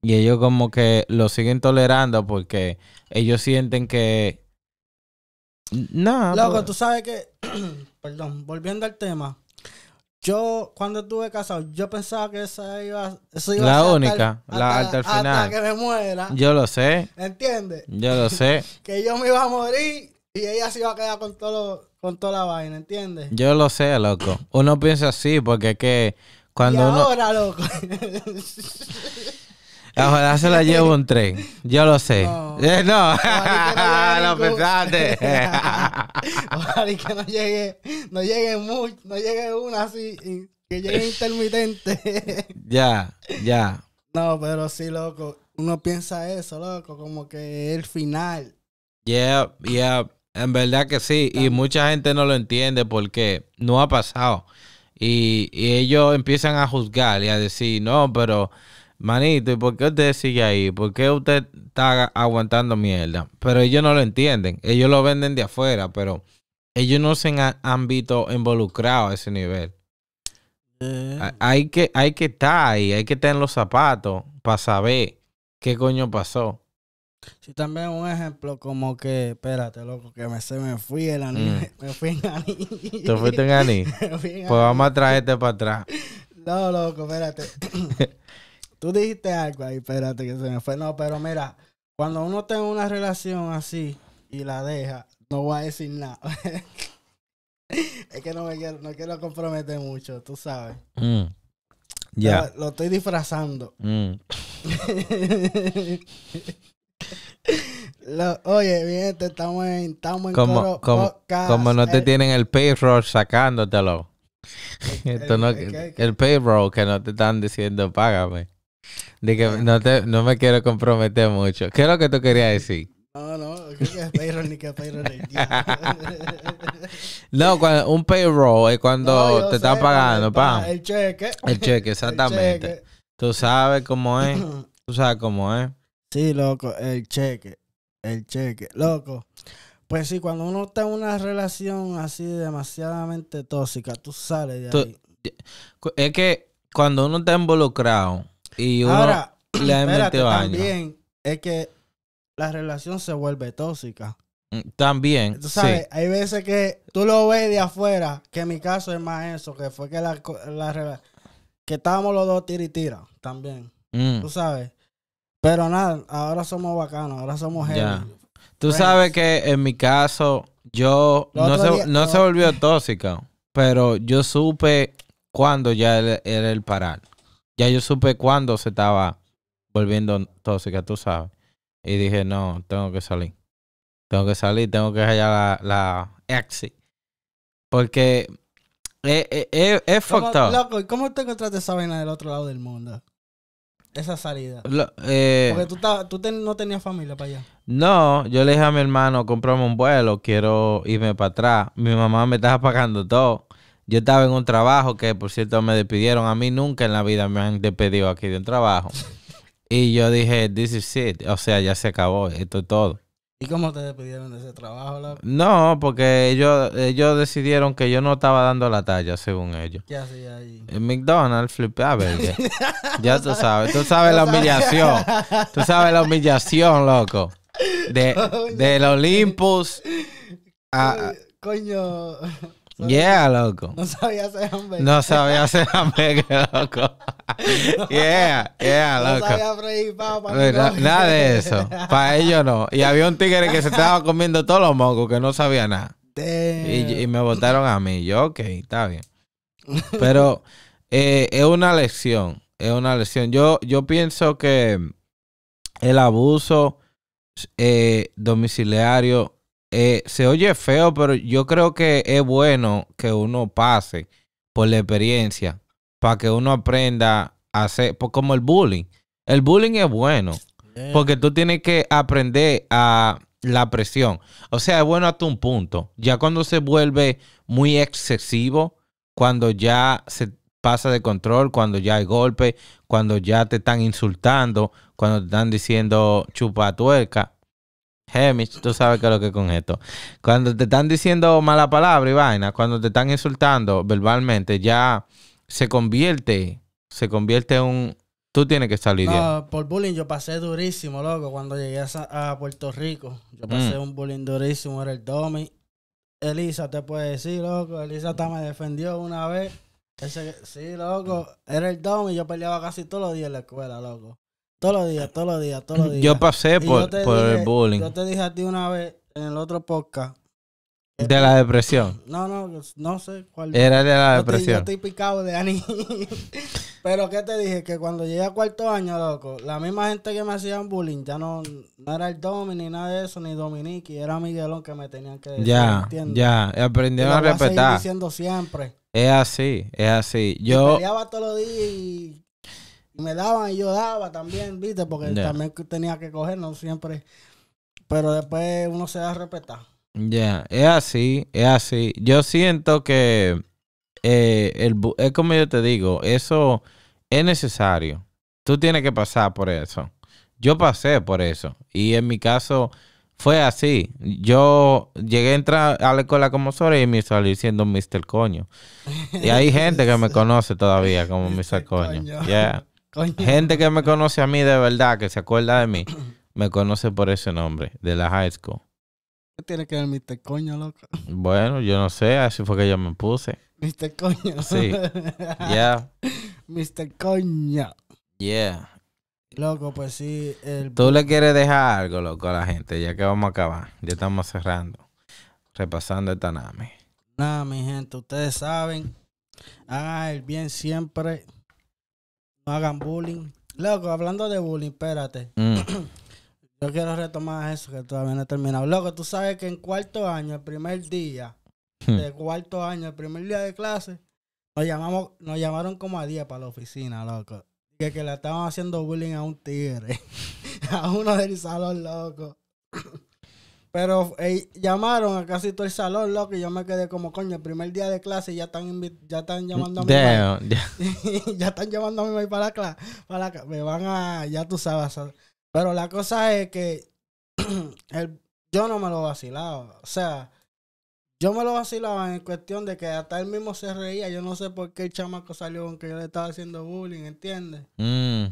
Y ellos como que lo siguen tolerando porque ellos sienten que... No. Loco, pues. tú sabes que... <clears throat> Perdón, volviendo al tema. Yo, cuando estuve casado, yo pensaba que esa iba, la a ser. La única, la hasta el final. que me muera. Yo lo sé. ¿Entiendes? Yo lo sé. <laughs> que yo me iba a morir y ella se iba a quedar con, todo con toda la vaina, ¿entiendes? Yo lo sé, loco. Uno piensa así porque es que cuando y Ahora, loco. <laughs> Ah, ojalá se la llevo un tren. Yo lo sé. No. no. pensaste. Ojalá que no llegue, no llegue mucho, no llegue una así, que llegue intermitente. <laughs> ya, ya. No, pero sí, loco. Uno piensa eso, loco, como que el final. Yeah, yeah. En verdad que sí. Y mucha gente no lo entiende porque no ha pasado. Y, y ellos empiezan a juzgar y a decir, no, pero manito, ¿y por qué usted sigue ahí? ¿Por qué usted está aguantando mierda? Pero ellos no lo entienden. Ellos lo venden de afuera, pero ellos no se han, visto involucrados a ese nivel. Eh. Hay que, hay que estar ahí, hay que estar en los zapatos para saber qué coño pasó. Si también un ejemplo como que, espérate, loco, que me, se me fui el anillo. Mm. <laughs> Me fui en Aní. ¿Te fuiste en Aní. <laughs> pues vamos a traerte este para atrás. No, loco, espérate. <laughs> Tú dijiste algo ahí, espérate que se me fue. No, pero mira, cuando uno tiene una relación así y la deja, no voy a decir nada. <laughs> es que no me quiero, no quiero comprometer mucho, tú sabes. Mm. Ya. Lo, estoy disfrazando. Mm. <laughs> oye, bien, estamos en, como, como, no te eh, tienen el payroll sacándotelo. El, <laughs> el, payroll que no te están diciendo págame. De que no, te, no me quiero comprometer mucho. ¿Qué es lo que tú querías decir? No, no, que payroll que payroll. no, un payroll es cuando te están pagando, el, pa. El cheque. El cheque, <laughs> exactamente. Tú sabes cómo es. <clears throat> Tú sabes cómo es. Sí, loco, el cheque. El cheque. Loco. Pues sí, cuando uno está en una relación así demasiadamente tóxica, tú sales de ahí. es que cuando uno está involucrado, y Ahora, <clears throat> también es que la relación se vuelve tóxica. Mm, también. Tú sabes, hay veces que tú lo ves de afuera, que en mi caso es más eso, que fue que la, la que estábamos los dos tira y tira también. Mm. Tú sabes. Pero nada, ahora somos bacanos, ahora somos gente. Tú sabes que en mi caso, yo no se, no se volvió tóxica, pero yo supe cuando ya era el parar ya yo supe cuándo se estaba volviendo todo tóxica, tú sabes. Y dije, no, tengo que salir. Tengo que salir, tengo que hallar la, la exit. Porque es, factor fucked ¿cómo te encontraste esa vaina del otro lado del mundo? Esa salida. Eh, Porque tú, no tenías familia para allá. No, yo le dije a mi hermano, comprame un vuelo, quiero irme para atrás. Mi mamá me estaba pagando todo. Yo estaba en un trabajo que, por cierto, me despidieron. A mí nunca en la vida me han despedido aquí de un trabajo. <laughs> y yo dije, this is it. O sea, ya se acabó. Esto es todo. ¿Y cómo te despidieron de ese trabajo? No, porque ellos, decidieron que yo no estaba dando la talla, según ellos. ¿Qué ahí? En McDonald's flipaba ah, <laughs> ya tú sabes, tú sabes la <laughs> humillación. tú sabes la humillación, loco. De, del Olympus Coño. Yeah, loco. No sabía hacer hambre. No sabía hacer qué <laughs> loco. Yeah, yeah, loco. No sabía freír pavo para Nada de eso. Para ellos no. Y había un tigre que se estaba comiendo todos los mocos que no sabía nada. Y, me votaron a mí. Yo, ok, está bien. <laughs> Pero eh, es una lección. Es una lección. Yo, yo pienso que el abuso eh, domiciliario eh, se oye feo, pero yo creo que es bueno que uno pase por la experiencia para que uno aprenda a hacer, pues, como el bullying. El bullying es bueno eh. porque tú tienes que aprender a la presión. O sea, es bueno hasta un punto. Ya cuando se vuelve muy excesivo, cuando ya se pasa de control, cuando ya hay golpe, cuando ya te están insultando, cuando te están diciendo chupa tuerca, Hemich, tú sabes qué es lo que con esto. Cuando te están diciendo mala palabra y vaina, cuando te están insultando verbalmente, ya se convierte, se convierte en un... Tú tienes que salir no, Por bullying yo pasé durísimo, loco. Cuando llegué a, Puerto Rico, yo mm. pasé un bullying durísimo, era el Domi. Elisa te puede decir, loco. Elisa hasta me defendió una vez. sí, loco. Era el Domi, yo peleaba casi todos los días en la escuela, loco. Todos los días, todos los días, todos los días. Yo pasé por, el bullying. Yo te dije a ti una vez en el otro podcast. De la depresión. No, no, no sé cuál. Era de la depresión. yo estoy picado de anillo. <laughs> Pero ¿qué te dije? Que cuando llegué a cuarto año, loco, la misma gente que me hacían bullying, ya no, era el Dominic ni nada de eso, ni Dominique, era Miguelón que me tenían que decir. Ya, ya, aprendieron a respetar. Lo diciendo siempre. Es así, es así. Yo... peleaba todos los días y me daban y yo daba también, viste, porque también tenía que coger, no siempre. Pero después uno se da respetar. Ya, es así, es así. Yo siento que eh, es como yo te digo, eso es necesario. Tú tienes que pasar por eso. Yo pasé por eso. Y en mi caso fue así. Yo llegué a entrar a la escuela como sobre y me salí siendo Mr. Coño. Y hay <laughs> gente que me conoce todavía como <laughs> Mr. Coño. Yeah. Gente que me conoce a mí de verdad, que se acuerda de mí, <clears throat> me conoce por ese nombre, de la high school. ¿Qué tiene que ver Mr. Coño, loco? Bueno, yo no sé, así fue que yo me puse. Mr. Coño. Sí. <laughs> Yeah. Mr. Coño. Yeah. Loco, pues sí. Tú le quieres dejar algo, loco, a la gente, ya que vamos a acabar. Ya estamos cerrando. Repasando esta Nami. Nada, mi gente, ustedes saben. Hagan el bien siempre no hagan bullying. Loco, hablando de bullying, espérate. Mm. <clears throat> Yo quiero retomar eso que todavía no he terminado. Loco, tú sabes que en cuarto año, el primer día hmm. de cuarto año, el primer día de clase, nos, llamamos, nos llamaron como a 10 para la oficina, loco. Que, que le estaban haciendo bullying a un tigre, <laughs> a uno del salón, loco. <clears throat> Pero llamaron a casi todo el salón, loco, y yo me quedé como, coño, el primer día de clase ya están ya están llamando a mi ya <laughs> están llamando a mi para la clase, para me van a, ya tú sabes. Pero la cosa es que <clears throat> yo no me lo vacilaba, o sea, yo me lo vacilaba en cuestión de que hasta él mismo se reía, yo no sé por qué el chamaco salió con que yo le estaba haciendo bullying, ¿entiendes? Mm.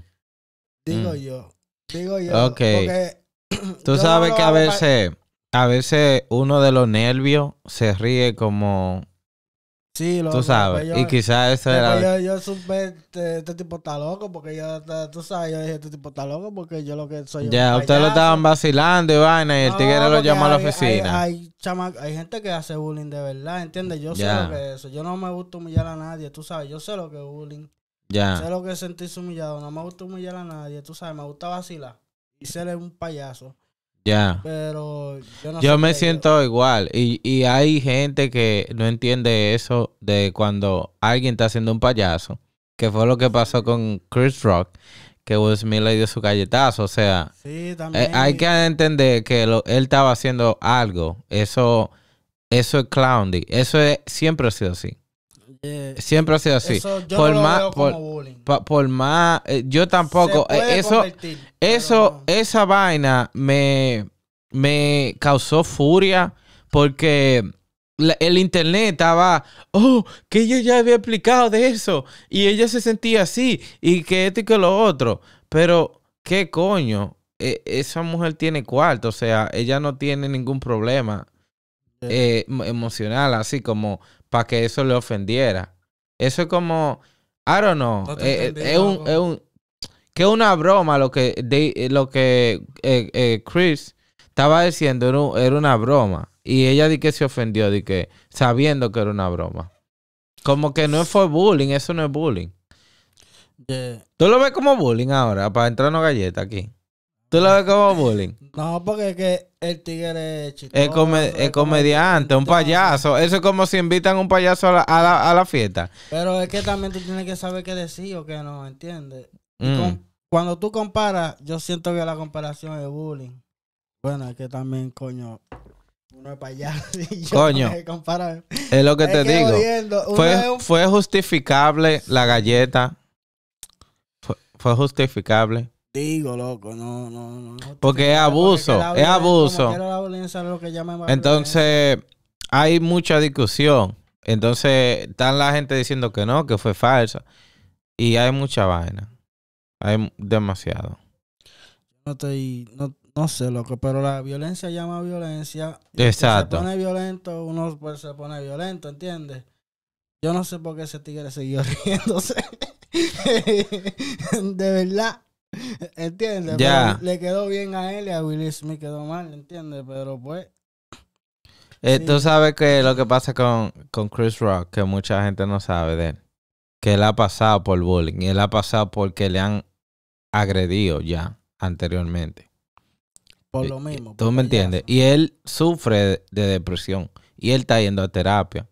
Digo mm. yo, digo yo. Porque <clears throat> Tú sabes que a veces a veces uno de los nervios se ríe como. Sí, Tú sabes. y quizás eso era. Yo, yo supe, este, este, tipo está loco, porque yo, tú sabes, yo dije, este tipo está loco, porque yo lo que soy. Ya, ustedes lo estaban vacilando y vaina, y el tigre lo llamó a la oficina. Hay, chama, hay, gente que hace bullying de verdad, ¿entiendes? Yo sé lo que es eso. Yo no me gusta humillar a nadie, tú sabes, yo sé lo que es bullying. Ya. Sé lo que es sentirse humillado, no me gusta humillar a nadie, tú sabes, me gusta vacilar. Y ser un payaso. Ya. Pero yo, me siento igual. Y, hay gente que no entiende eso de cuando alguien está haciendo un payaso, que fue lo que pasó con Chris Rock, que Will Smith le dio su galletazo. O sea, eh, hay que entender que él estaba haciendo algo. Eso, eso es clowny. Eso siempre ha sido así siempre ha sido así. por más, por, eh, más, yo tampoco. Eh, eso, eso, esa vaina me, me causó furia porque el internet estaba, oh, que yo ya había explicado de eso y ella se sentía así y que esto y que lo otro. Pero, ¿qué coño? E, esa mujer tiene cuarto, o sea, ella no tiene ningún problema. Eh, emocional, así como para que eso le ofendiera. Eso es como, I don't know, no eh, eh, es, un, es un, que una broma lo que, eh, lo que Chris estaba diciendo, era, una broma. Y ella di que se ofendió, di que sabiendo que era una broma. Como que no fue bullying, eso no es bullying. ¿Tú lo ves como bullying ahora para entrar entrarnos galleta aquí? ¿Tú lo ves como bullying? No, porque es que el tigre es chistoso. Es, comediante, un payaso. Eso es como si invitan un payaso a la, fiesta. Pero es que también tú tienes que saber qué decir o qué no, ¿entiendes? Mm. cuando tú comparas, yo siento que la comparación es bullying. Bueno, es que también, coño, uno es payaso. <laughs> coño. es lo que te digo. fue, justificable la galleta. fue justificable digo, loco, no, no, no. Porque es abuso, es abuso. Entonces, hay mucha discusión. Entonces, están la gente diciendo que no, que fue falsa. Y hay mucha vaina. Hay demasiado. No estoy, no, no sé, loco, pero la violencia llama violencia. Exacto. Si se pone violento, uno pues, se pone violento, ¿entiendes? Yo no sé por qué ese tigre siguió <laughs> riéndose. <laughs> de verdad entiende le quedó bien a él y a Willis me quedó mal, entiende Pero pues. Eh, tú sabes que lo que pasa con, con Chris Rock, que mucha gente no sabe de él, que él ha pasado por bullying, y él ha pasado porque le han agredido ya anteriormente. Por eh, lo eh, mismo. ¿Tú me entiendes? Y él sufre de, depresión y él está yendo a terapia.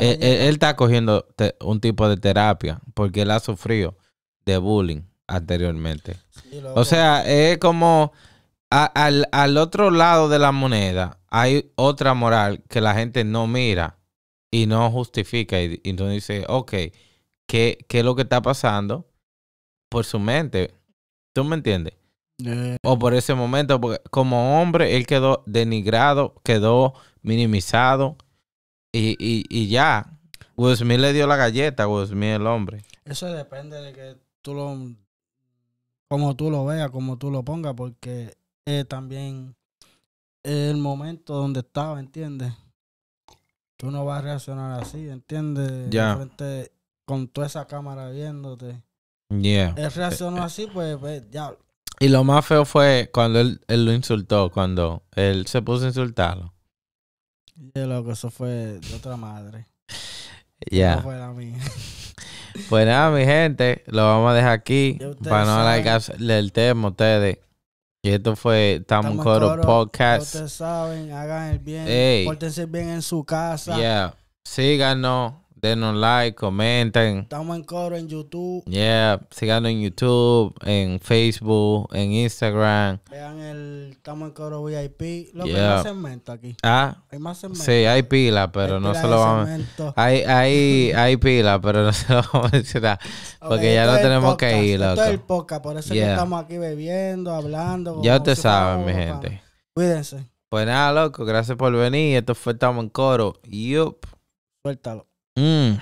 él, está cogiendo un tipo de terapia porque él ha sufrido de bullying anteriormente. o sea, es como al, otro lado de la moneda hay otra moral que la gente no mira y no justifica. Y, entonces dice, ok, ¿qué, ¿qué, es lo que está pasando por su mente? ¿Tú me entiendes? Eh. O por ese momento, como hombre, él quedó denigrado, quedó minimizado y, y, ya. Will Smith le dio la galleta, Will Smith el hombre. Eso depende de que tú lo como tú lo veas, como tú lo pongas, porque eh, también el momento donde estaba, ¿entiendes? Tú no vas a reaccionar así, ¿entiendes? Ya. con toda esa cámara viéndote. Yeah. Él reaccionó así, pues, pues, ya. Y lo más feo fue cuando él, él lo insultó, cuando él se puso a insultarlo. Y lo que eso fue de otra madre. Ya. fue <laughs> Pues nada, mi gente, lo vamos a dejar aquí para no alargarle el tema a ustedes. Y esto fue Tamu Coro Podcast. Ustedes saben, hagan el bien, Ey. bien en su casa. Yeah. Síganos. Denos like, comenten. Estamos en coro en YouTube. Yeah, sigan en YouTube, en Facebook, en Instagram. Vean el Estamos en coro VIP. Lo que hay más aquí. Ah. Hay más Sí, hay pila, pero no se lo vamos a hay, hay, <laughs> hay pila, pero no se lo vamos a mencionar. Porque ya no tenemos que ir, loco. Esto es el poca, por eso que estamos aquí bebiendo, hablando. Ya ustedes saben, mi gente. Cuídense. Pues nada, loco, gracias por venir. Esto fue Estamos en Coro. Yup. Suéltalo. 嗯。